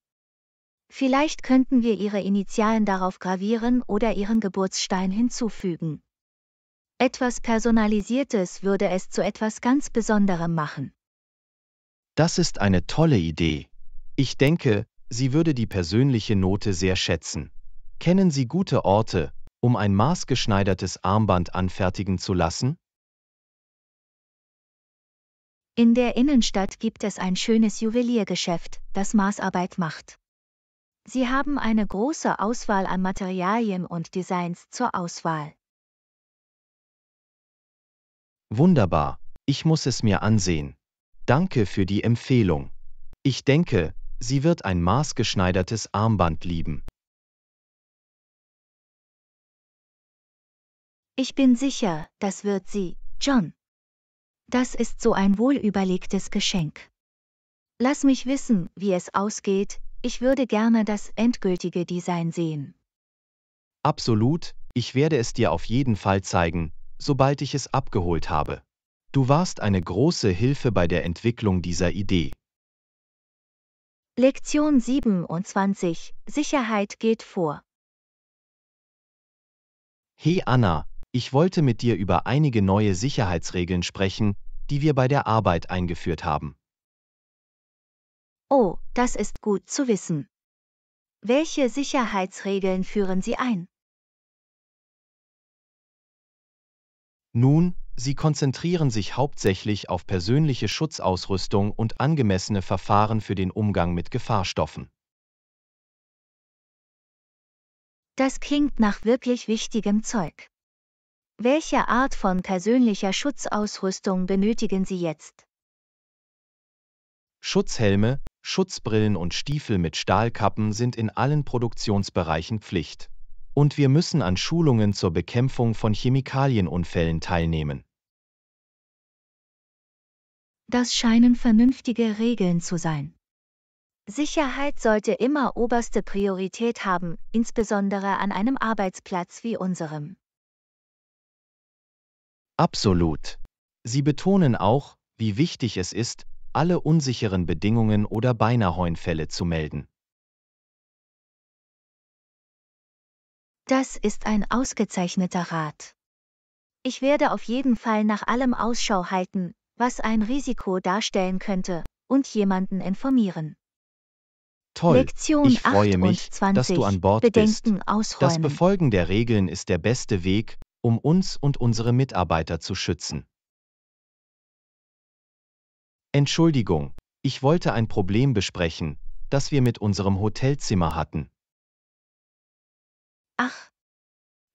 Vielleicht könnten wir ihre Initialen darauf gravieren oder ihren Geburtsstein hinzufügen. Etwas Personalisiertes würde es zu etwas ganz Besonderem machen. Das ist eine tolle Idee. Ich denke, sie würde die persönliche Note sehr schätzen. Kennen Sie gute Orte, um ein maßgeschneidertes Armband anfertigen zu lassen? In der Innenstadt gibt es ein schönes Juweliergeschäft, das Maßarbeit macht. Sie haben eine große Auswahl an Materialien und Designs zur Auswahl. Wunderbar, ich muss es mir ansehen. Danke für die Empfehlung. Ich denke, sie wird ein maßgeschneidertes Armband lieben. Ich bin sicher, das wird sie, John. Das ist so ein wohlüberlegtes Geschenk. Lass mich wissen, wie es ausgeht, ich würde gerne das endgültige Design sehen. Absolut, ich werde es dir auf jeden Fall zeigen, sobald ich es abgeholt habe. Du warst eine große Hilfe bei der Entwicklung dieser Idee. Lektion 27 Sicherheit geht vor. Hey Anna, ich wollte mit dir über einige neue Sicherheitsregeln sprechen, die wir bei der Arbeit eingeführt haben. Oh, das ist gut zu wissen. Welche Sicherheitsregeln führen Sie ein? Nun, Sie konzentrieren sich hauptsächlich auf persönliche Schutzausrüstung und angemessene Verfahren für den Umgang mit Gefahrstoffen. Das klingt nach wirklich wichtigem Zeug. Welche Art von persönlicher Schutzausrüstung benötigen Sie jetzt? Schutzhelme, Schutzbrillen und Stiefel mit Stahlkappen sind in allen Produktionsbereichen Pflicht. Und wir müssen an Schulungen zur Bekämpfung von Chemikalienunfällen teilnehmen. Das scheinen vernünftige Regeln zu sein. Sicherheit sollte immer oberste Priorität haben, insbesondere an einem Arbeitsplatz wie unserem. Absolut. Sie betonen auch, wie wichtig es ist, alle unsicheren Bedingungen oder Beinerhornfälle zu melden. Das ist ein ausgezeichneter Rat. Ich werde auf jeden Fall nach allem Ausschau halten, was ein Risiko darstellen könnte, und jemanden informieren. Toll, Lektion ich freue mich, dass du an Bord Bedenken bist. Ausräumen. Das Befolgen der Regeln ist der beste Weg, um uns und unsere Mitarbeiter zu schützen. Entschuldigung, ich wollte ein Problem besprechen, das wir mit unserem Hotelzimmer hatten. Ach,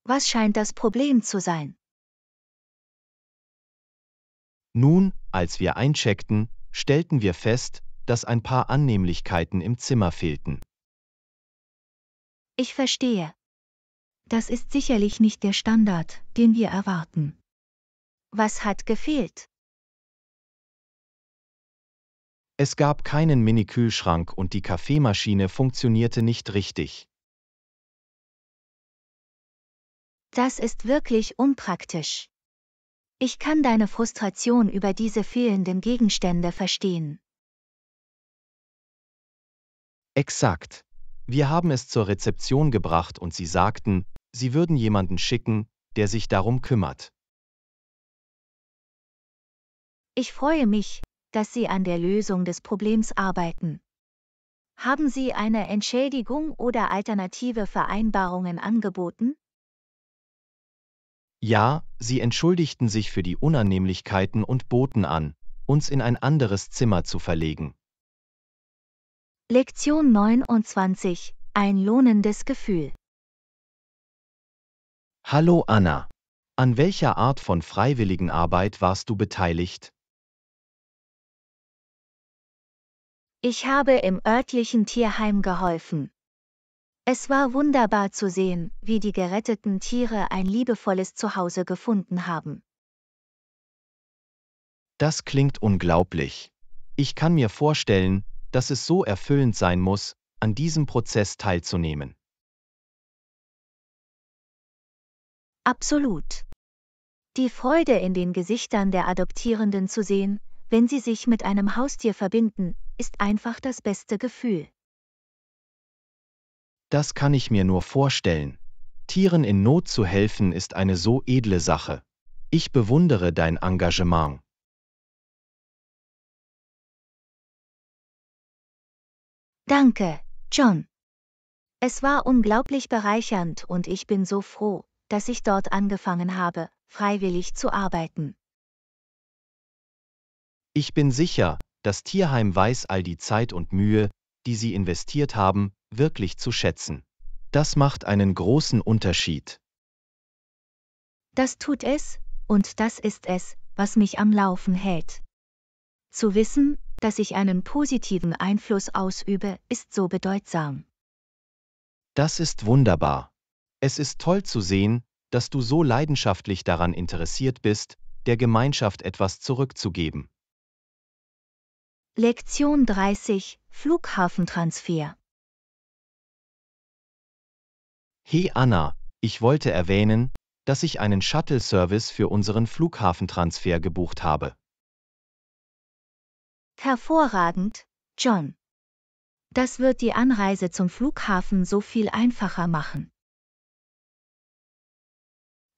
was scheint das Problem zu sein? Nun, als wir eincheckten, stellten wir fest, dass ein paar Annehmlichkeiten im Zimmer fehlten. Ich verstehe. Das ist sicherlich nicht der Standard, den wir erwarten. Was hat gefehlt? Es gab keinen Mini-Kühlschrank und die Kaffeemaschine funktionierte nicht richtig. Das ist wirklich unpraktisch. Ich kann deine Frustration über diese fehlenden Gegenstände verstehen. Exakt. Wir haben es zur Rezeption gebracht und sie sagten, sie würden jemanden schicken, der sich darum kümmert. Ich freue mich, dass Sie an der Lösung des Problems arbeiten. Haben Sie eine Entschädigung oder alternative Vereinbarungen angeboten? Ja, sie entschuldigten sich für die Unannehmlichkeiten und boten an, uns in ein anderes Zimmer zu verlegen. Lektion 29 Ein lohnendes Gefühl Hallo Anna. An welcher Art von freiwilligen Arbeit warst du beteiligt? Ich habe im örtlichen Tierheim geholfen. Es war wunderbar zu sehen, wie die geretteten Tiere ein liebevolles Zuhause gefunden haben. Das klingt unglaublich. Ich kann mir vorstellen, dass es so erfüllend sein muss, an diesem Prozess teilzunehmen. Absolut. Die Freude in den Gesichtern der Adoptierenden zu sehen, wenn sie sich mit einem Haustier verbinden, ist einfach das beste Gefühl. Das kann ich mir nur vorstellen. Tieren in Not zu helfen ist eine so edle Sache. Ich bewundere dein Engagement. Danke, John. Es war unglaublich bereichernd und ich bin so froh, dass ich dort angefangen habe, freiwillig zu arbeiten. Ich bin sicher, das Tierheim weiß all die Zeit und Mühe, die sie investiert haben, wirklich zu schätzen. Das macht einen großen Unterschied. Das tut es, und das ist es, was mich am Laufen hält. Zu wissen, dass ich einen positiven Einfluss ausübe, ist so bedeutsam. Das ist wunderbar. Es ist toll zu sehen, dass du so leidenschaftlich daran interessiert bist, der Gemeinschaft etwas zurückzugeben. Lektion 30 Flughafentransfer Hey Anna, ich wollte erwähnen, dass ich einen Shuttle-Service für unseren Flughafentransfer gebucht habe. Hervorragend, John. Das wird die Anreise zum Flughafen so viel einfacher machen.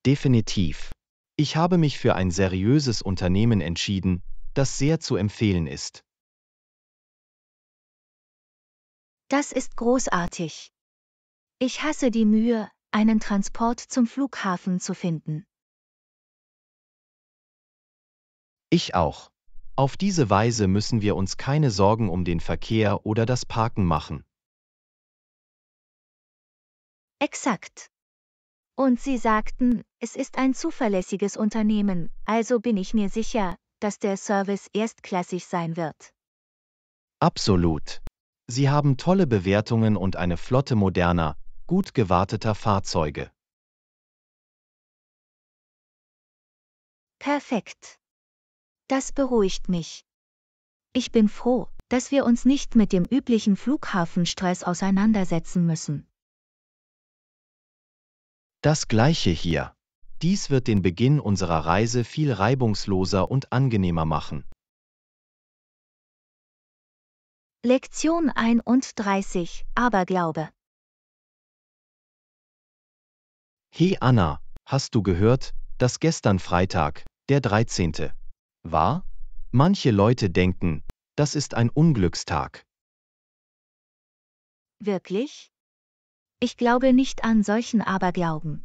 Definitiv. Ich habe mich für ein seriöses Unternehmen entschieden, das sehr zu empfehlen ist. Das ist großartig. Ich hasse die Mühe, einen Transport zum Flughafen zu finden. Ich auch. Auf diese Weise müssen wir uns keine Sorgen um den Verkehr oder das Parken machen. Exakt. Und Sie sagten, es ist ein zuverlässiges Unternehmen, also bin ich mir sicher, dass der Service erstklassig sein wird. Absolut. Sie haben tolle Bewertungen und eine Flotte moderner, gut gewarteter Fahrzeuge. Perfekt. Das beruhigt mich. Ich bin froh, dass wir uns nicht mit dem üblichen Flughafenstress auseinandersetzen müssen. Das gleiche hier. Dies wird den Beginn unserer Reise viel reibungsloser und angenehmer machen. Lektion 31 Aberglaube Hey Anna, hast du gehört, dass gestern Freitag, der 13. war? Manche Leute denken, das ist ein Unglückstag. Wirklich? Ich glaube nicht an solchen Aberglauben.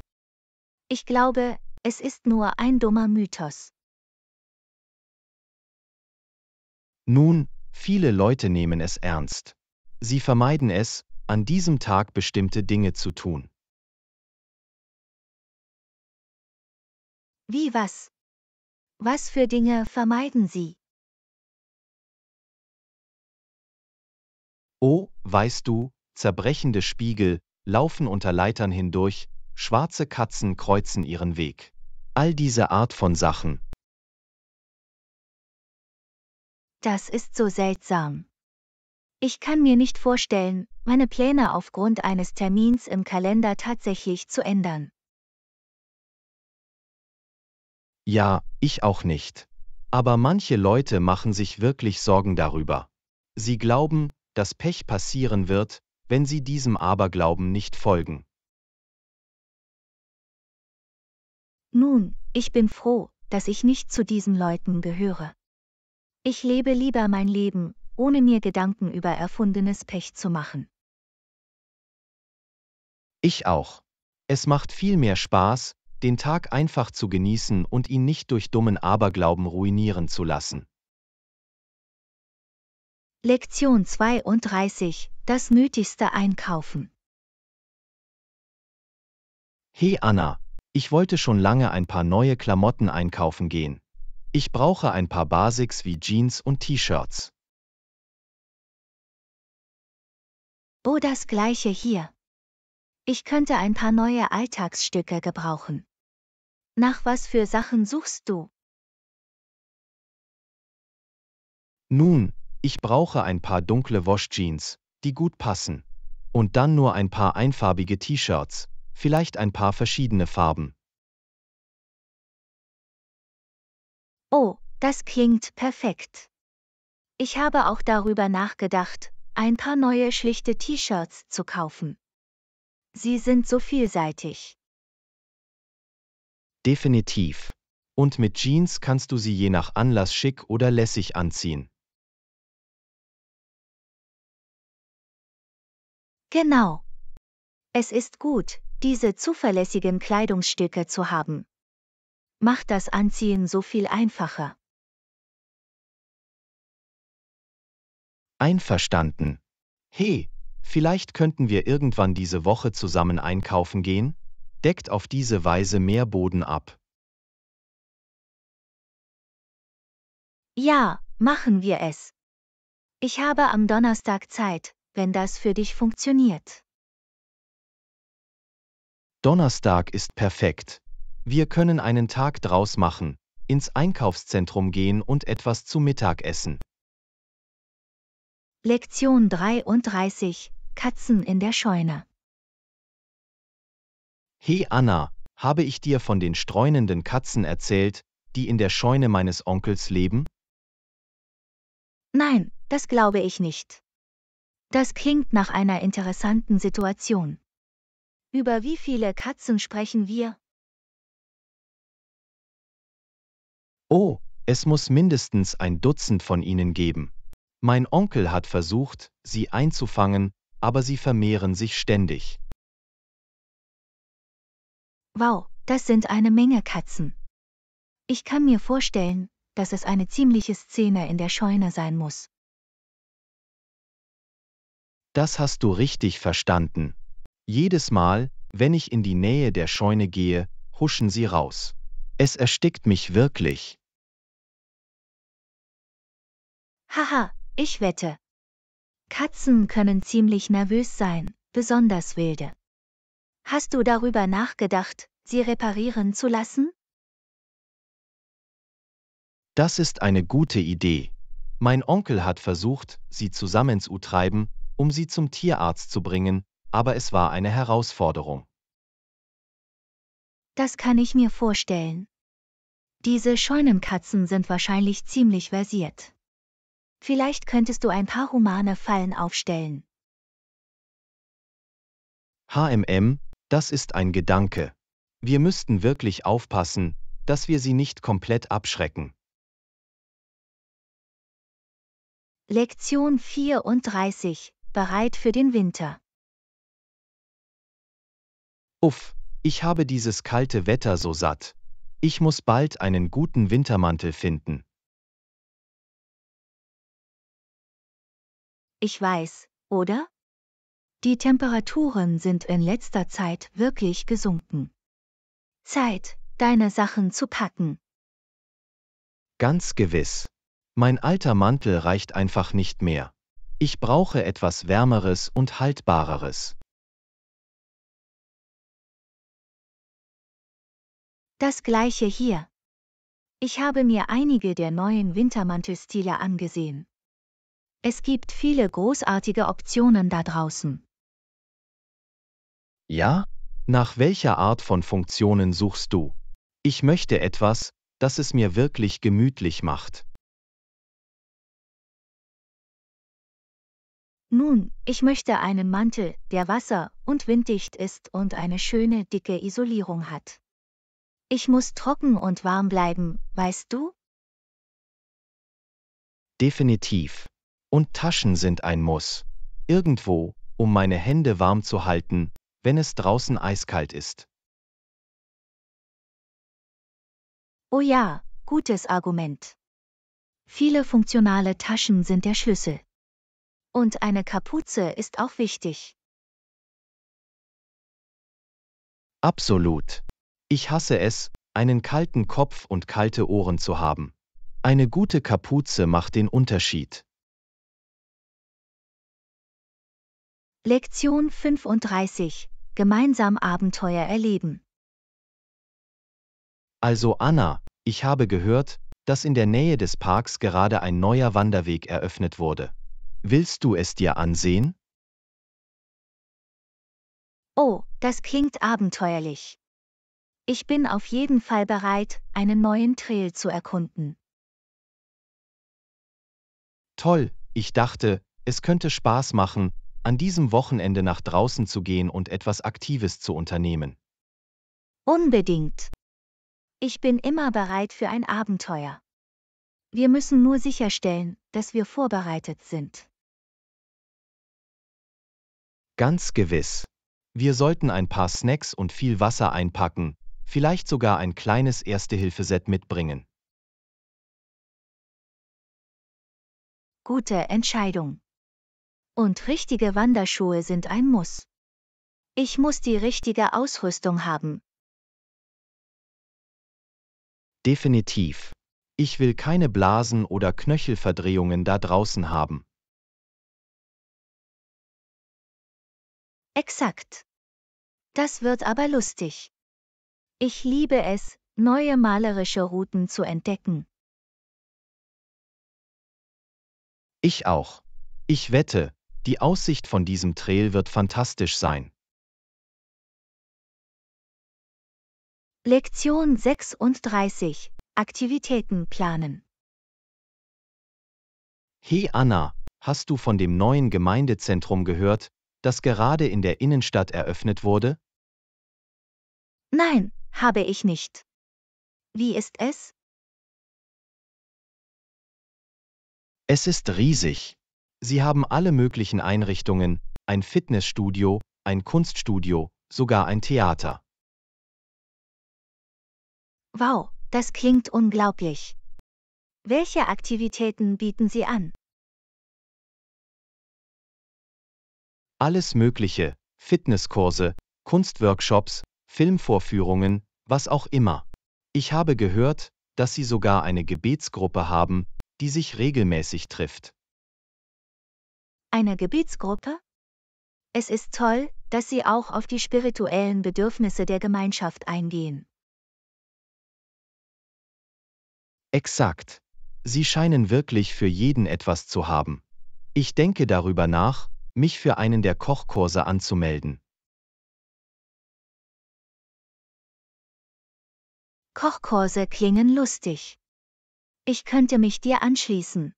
Ich glaube, es ist nur ein dummer Mythos. Nun, Viele Leute nehmen es ernst. Sie vermeiden es, an diesem Tag bestimmte Dinge zu tun. Wie was? Was für Dinge vermeiden Sie? Oh, weißt du, zerbrechende Spiegel, laufen unter Leitern hindurch, schwarze Katzen kreuzen ihren Weg. All diese Art von Sachen, Das ist so seltsam. Ich kann mir nicht vorstellen, meine Pläne aufgrund eines Termins im Kalender tatsächlich zu ändern. Ja, ich auch nicht. Aber manche Leute machen sich wirklich Sorgen darüber. Sie glauben, dass Pech passieren wird, wenn sie diesem Aberglauben nicht folgen. Nun, ich bin froh, dass ich nicht zu diesen Leuten gehöre. Ich lebe lieber mein Leben, ohne mir Gedanken über erfundenes Pech zu machen. Ich auch. Es macht viel mehr Spaß, den Tag einfach zu genießen und ihn nicht durch dummen Aberglauben ruinieren zu lassen. Lektion 32 Das nötigste Einkaufen Hey Anna, ich wollte schon lange ein paar neue Klamotten einkaufen gehen. Ich brauche ein paar Basics wie Jeans und T-Shirts. Oh, das gleiche hier. Ich könnte ein paar neue Alltagsstücke gebrauchen. Nach was für Sachen suchst du? Nun, ich brauche ein paar dunkle Wash-Jeans, die gut passen. Und dann nur ein paar einfarbige T-Shirts, vielleicht ein paar verschiedene Farben. Oh, das klingt perfekt. Ich habe auch darüber nachgedacht, ein paar neue schlichte T-Shirts zu kaufen. Sie sind so vielseitig. Definitiv. Und mit Jeans kannst du sie je nach Anlass schick oder lässig anziehen. Genau. Es ist gut, diese zuverlässigen Kleidungsstücke zu haben macht das Anziehen so viel einfacher. Einverstanden. Hey, vielleicht könnten wir irgendwann diese Woche zusammen einkaufen gehen? Deckt auf diese Weise mehr Boden ab. Ja, machen wir es. Ich habe am Donnerstag Zeit, wenn das für dich funktioniert. Donnerstag ist perfekt. Wir können einen Tag draus machen, ins Einkaufszentrum gehen und etwas zu Mittag essen. Lektion 33 Katzen in der Scheune Hey Anna, habe ich dir von den streunenden Katzen erzählt, die in der Scheune meines Onkels leben? Nein, das glaube ich nicht. Das klingt nach einer interessanten Situation. Über wie viele Katzen sprechen wir? Oh, es muss mindestens ein Dutzend von ihnen geben. Mein Onkel hat versucht, sie einzufangen, aber sie vermehren sich ständig. Wow, das sind eine Menge Katzen. Ich kann mir vorstellen, dass es eine ziemliche Szene in der Scheune sein muss. Das hast du richtig verstanden. Jedes Mal, wenn ich in die Nähe der Scheune gehe, huschen sie raus. Es erstickt mich wirklich. Haha, ich wette. Katzen können ziemlich nervös sein, besonders wilde. Hast du darüber nachgedacht, sie reparieren zu lassen? Das ist eine gute Idee. Mein Onkel hat versucht, sie zusammen zu treiben, um sie zum Tierarzt zu bringen, aber es war eine Herausforderung. Das kann ich mir vorstellen. Diese Scheunenkatzen sind wahrscheinlich ziemlich versiert. Vielleicht könntest du ein paar humane Fallen aufstellen. HMM, das ist ein Gedanke. Wir müssten wirklich aufpassen, dass wir sie nicht komplett abschrecken. Lektion 34. Bereit für den Winter. Uff, ich habe dieses kalte Wetter so satt. Ich muss bald einen guten Wintermantel finden. ich weiß, oder? Die Temperaturen sind in letzter Zeit wirklich gesunken. Zeit, deine Sachen zu packen. Ganz gewiss. Mein alter Mantel reicht einfach nicht mehr. Ich brauche etwas Wärmeres und Haltbareres. Das gleiche hier. Ich habe mir einige der neuen Wintermantelstile angesehen. Es gibt viele großartige Optionen da draußen. Ja? Nach welcher Art von Funktionen suchst du? Ich möchte etwas, das es mir wirklich gemütlich macht. Nun, ich möchte einen Mantel, der wasser- und winddicht ist und eine schöne, dicke Isolierung hat. Ich muss trocken und warm bleiben, weißt du? Definitiv. Und Taschen sind ein Muss. Irgendwo, um meine Hände warm zu halten, wenn es draußen eiskalt ist. Oh ja, gutes Argument. Viele funktionale Taschen sind der Schlüssel. Und eine Kapuze ist auch wichtig. Absolut. Ich hasse es, einen kalten Kopf und kalte Ohren zu haben. Eine gute Kapuze macht den Unterschied. Lektion 35. Gemeinsam Abenteuer erleben. Also Anna, ich habe gehört, dass in der Nähe des Parks gerade ein neuer Wanderweg eröffnet wurde. Willst du es dir ansehen? Oh, das klingt abenteuerlich. Ich bin auf jeden Fall bereit, einen neuen Trail zu erkunden. Toll, ich dachte, es könnte Spaß machen, an diesem Wochenende nach draußen zu gehen und etwas Aktives zu unternehmen. Unbedingt. Ich bin immer bereit für ein Abenteuer. Wir müssen nur sicherstellen, dass wir vorbereitet sind. Ganz gewiss. Wir sollten ein paar Snacks und viel Wasser einpacken, vielleicht sogar ein kleines Erste-Hilfe-Set mitbringen. Gute Entscheidung. Und richtige Wanderschuhe sind ein Muss. Ich muss die richtige Ausrüstung haben. Definitiv. Ich will keine Blasen oder Knöchelverdrehungen da draußen haben. Exakt. Das wird aber lustig. Ich liebe es, neue malerische Routen zu entdecken. Ich auch. Ich wette, die Aussicht von diesem Trail wird fantastisch sein. Lektion 36. Aktivitäten planen. Hey Anna, hast du von dem neuen Gemeindezentrum gehört, das gerade in der Innenstadt eröffnet wurde? Nein, habe ich nicht. Wie ist es? Es ist riesig. Sie haben alle möglichen Einrichtungen, ein Fitnessstudio, ein Kunststudio, sogar ein Theater. Wow, das klingt unglaublich. Welche Aktivitäten bieten Sie an? Alles Mögliche, Fitnesskurse, Kunstworkshops, Filmvorführungen, was auch immer. Ich habe gehört, dass Sie sogar eine Gebetsgruppe haben, die sich regelmäßig trifft einer Gebetsgruppe? Es ist toll, dass sie auch auf die spirituellen Bedürfnisse der Gemeinschaft eingehen. Exakt. Sie scheinen wirklich für jeden etwas zu haben. Ich denke darüber nach, mich für einen der Kochkurse anzumelden. Kochkurse klingen lustig. Ich könnte mich dir anschließen.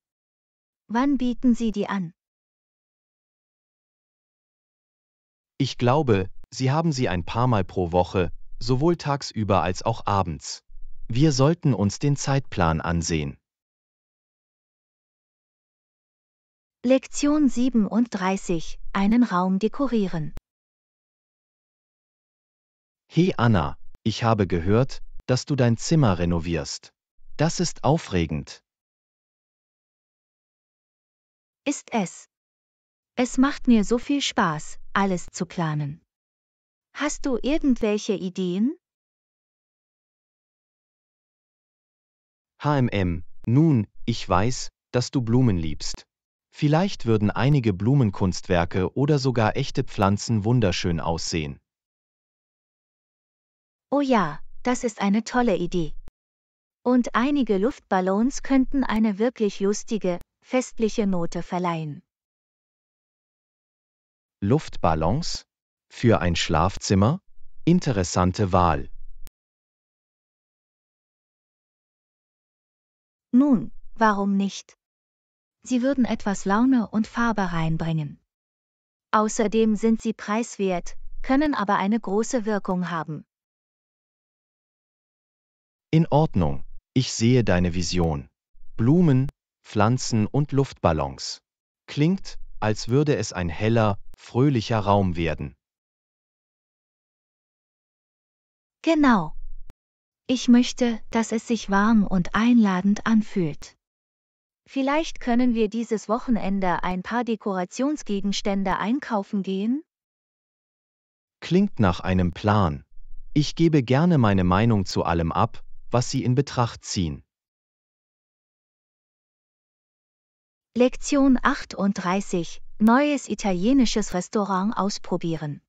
Wann bieten Sie die an? Ich glaube, Sie haben sie ein paar Mal pro Woche, sowohl tagsüber als auch abends. Wir sollten uns den Zeitplan ansehen. Lektion 37. Einen Raum dekorieren. Hey Anna, ich habe gehört, dass du dein Zimmer renovierst. Das ist aufregend. Ist es. Es macht mir so viel Spaß, alles zu planen. Hast du irgendwelche Ideen? HMM, nun, ich weiß, dass du Blumen liebst. Vielleicht würden einige Blumenkunstwerke oder sogar echte Pflanzen wunderschön aussehen. Oh ja, das ist eine tolle Idee. Und einige Luftballons könnten eine wirklich lustige, festliche Note verleihen. Luftballons für ein Schlafzimmer? Interessante Wahl. Nun, warum nicht? Sie würden etwas Laune und Farbe reinbringen. Außerdem sind sie preiswert, können aber eine große Wirkung haben. In Ordnung, ich sehe deine Vision. Blumen, Pflanzen und Luftballons. Klingt, als würde es ein heller, fröhlicher Raum werden. Genau. Ich möchte, dass es sich warm und einladend anfühlt. Vielleicht können wir dieses Wochenende ein paar Dekorationsgegenstände einkaufen gehen? Klingt nach einem Plan. Ich gebe gerne meine Meinung zu allem ab, was Sie in Betracht ziehen. Lektion 38 Neues italienisches Restaurant ausprobieren.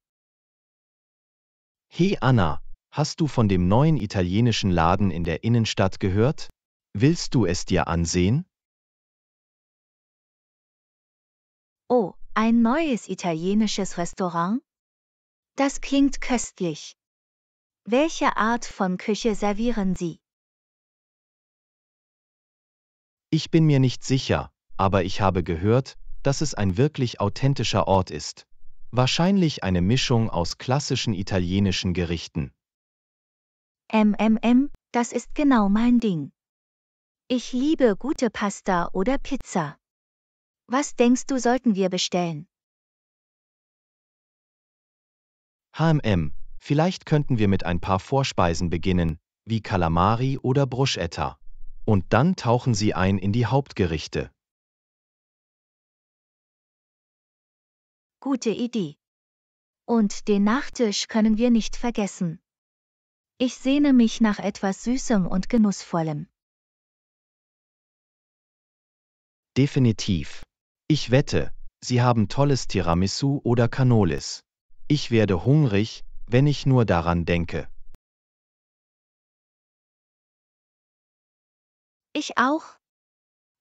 Hey Anna, hast du von dem neuen italienischen Laden in der Innenstadt gehört? Willst du es dir ansehen? Oh, ein neues italienisches Restaurant? Das klingt köstlich. Welche Art von Küche servieren Sie? Ich bin mir nicht sicher, aber ich habe gehört, dass es ein wirklich authentischer Ort ist. Wahrscheinlich eine Mischung aus klassischen italienischen Gerichten. MMM, das ist genau mein Ding. Ich liebe gute Pasta oder Pizza. Was denkst du, sollten wir bestellen? HMM, vielleicht könnten wir mit ein paar Vorspeisen beginnen, wie Kalamari oder Bruschetta. Und dann tauchen sie ein in die Hauptgerichte. gute Idee. Und den Nachtisch können wir nicht vergessen. Ich sehne mich nach etwas Süßem und Genussvollem. Definitiv. Ich wette, Sie haben tolles Tiramisu oder Canolis. Ich werde hungrig, wenn ich nur daran denke. Ich auch.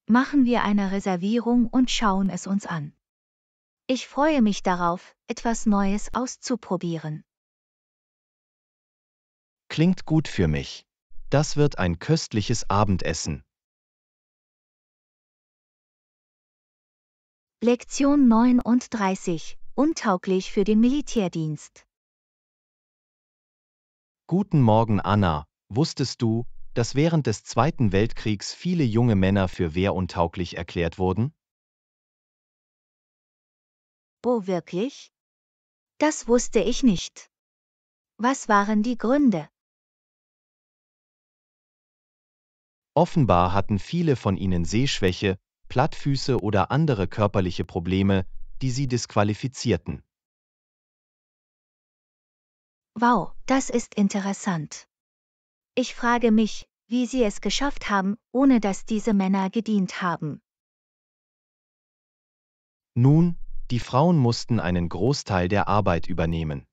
Machen wir eine Reservierung und schauen es uns an. Ich freue mich darauf, etwas Neues auszuprobieren. Klingt gut für mich. Das wird ein köstliches Abendessen. Lektion 39. Untauglich für den Militärdienst. Guten Morgen, Anna. Wusstest du, dass während des Zweiten Weltkriegs viele junge Männer für wehruntauglich erklärt wurden? Bo wirklich? Das wusste ich nicht. Was waren die Gründe? Offenbar hatten viele von ihnen Sehschwäche, Plattfüße oder andere körperliche Probleme, die sie disqualifizierten. Wow, das ist interessant. Ich frage mich, wie sie es geschafft haben, ohne dass diese Männer gedient haben. Nun, die Frauen mussten einen Großteil der Arbeit übernehmen.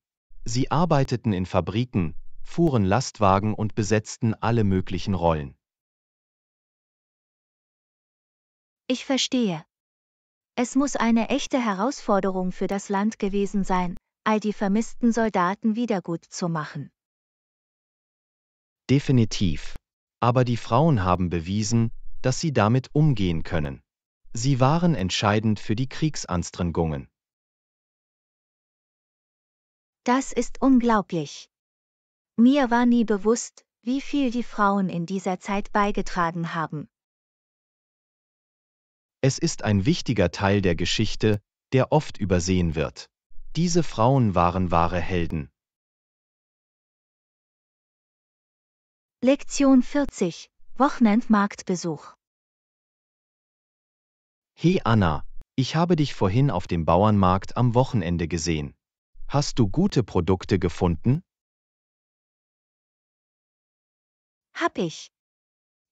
Sie arbeiteten in Fabriken, fuhren Lastwagen und besetzten alle möglichen Rollen. Ich verstehe. Es muss eine echte Herausforderung für das Land gewesen sein, all die vermissten Soldaten wiedergutzumachen. Definitiv. Aber die Frauen haben bewiesen, dass sie damit umgehen können. Sie waren entscheidend für die Kriegsanstrengungen. Das ist unglaublich. Mir war nie bewusst, wie viel die Frauen in dieser Zeit beigetragen haben. Es ist ein wichtiger Teil der Geschichte, der oft übersehen wird. Diese Frauen waren wahre Helden. Lektion 40 Wochenendmarktbesuch Hey Anna, ich habe dich vorhin auf dem Bauernmarkt am Wochenende gesehen. Hast du gute Produkte gefunden? Hab ich.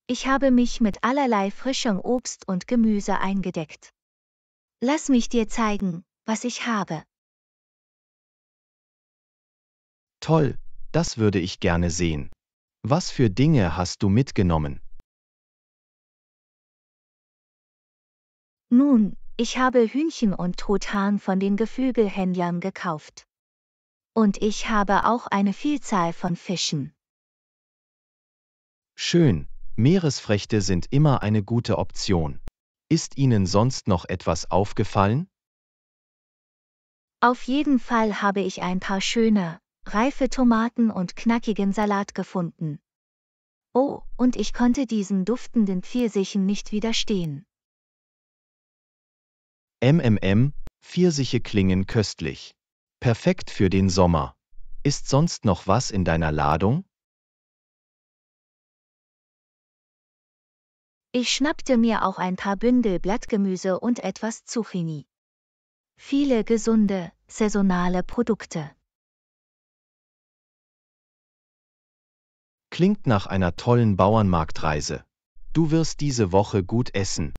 Ich habe mich mit allerlei frischem Obst und Gemüse eingedeckt. Lass mich dir zeigen, was ich habe. Toll, das würde ich gerne sehen. Was für Dinge hast du mitgenommen? Nun, ich habe Hühnchen und Truthahn von den Geflügelhändlern gekauft. Und ich habe auch eine Vielzahl von Fischen. Schön, Meeresfrechte sind immer eine gute Option. Ist Ihnen sonst noch etwas aufgefallen? Auf jeden Fall habe ich ein paar schöne, reife Tomaten und knackigen Salat gefunden. Oh, und ich konnte diesen duftenden Pfirsichen nicht widerstehen. MMM, Pfirsiche klingen köstlich. Perfekt für den Sommer. Ist sonst noch was in deiner Ladung? Ich schnappte mir auch ein paar Bündel Blattgemüse und etwas Zucchini. Viele gesunde, saisonale Produkte. Klingt nach einer tollen Bauernmarktreise. Du wirst diese Woche gut essen.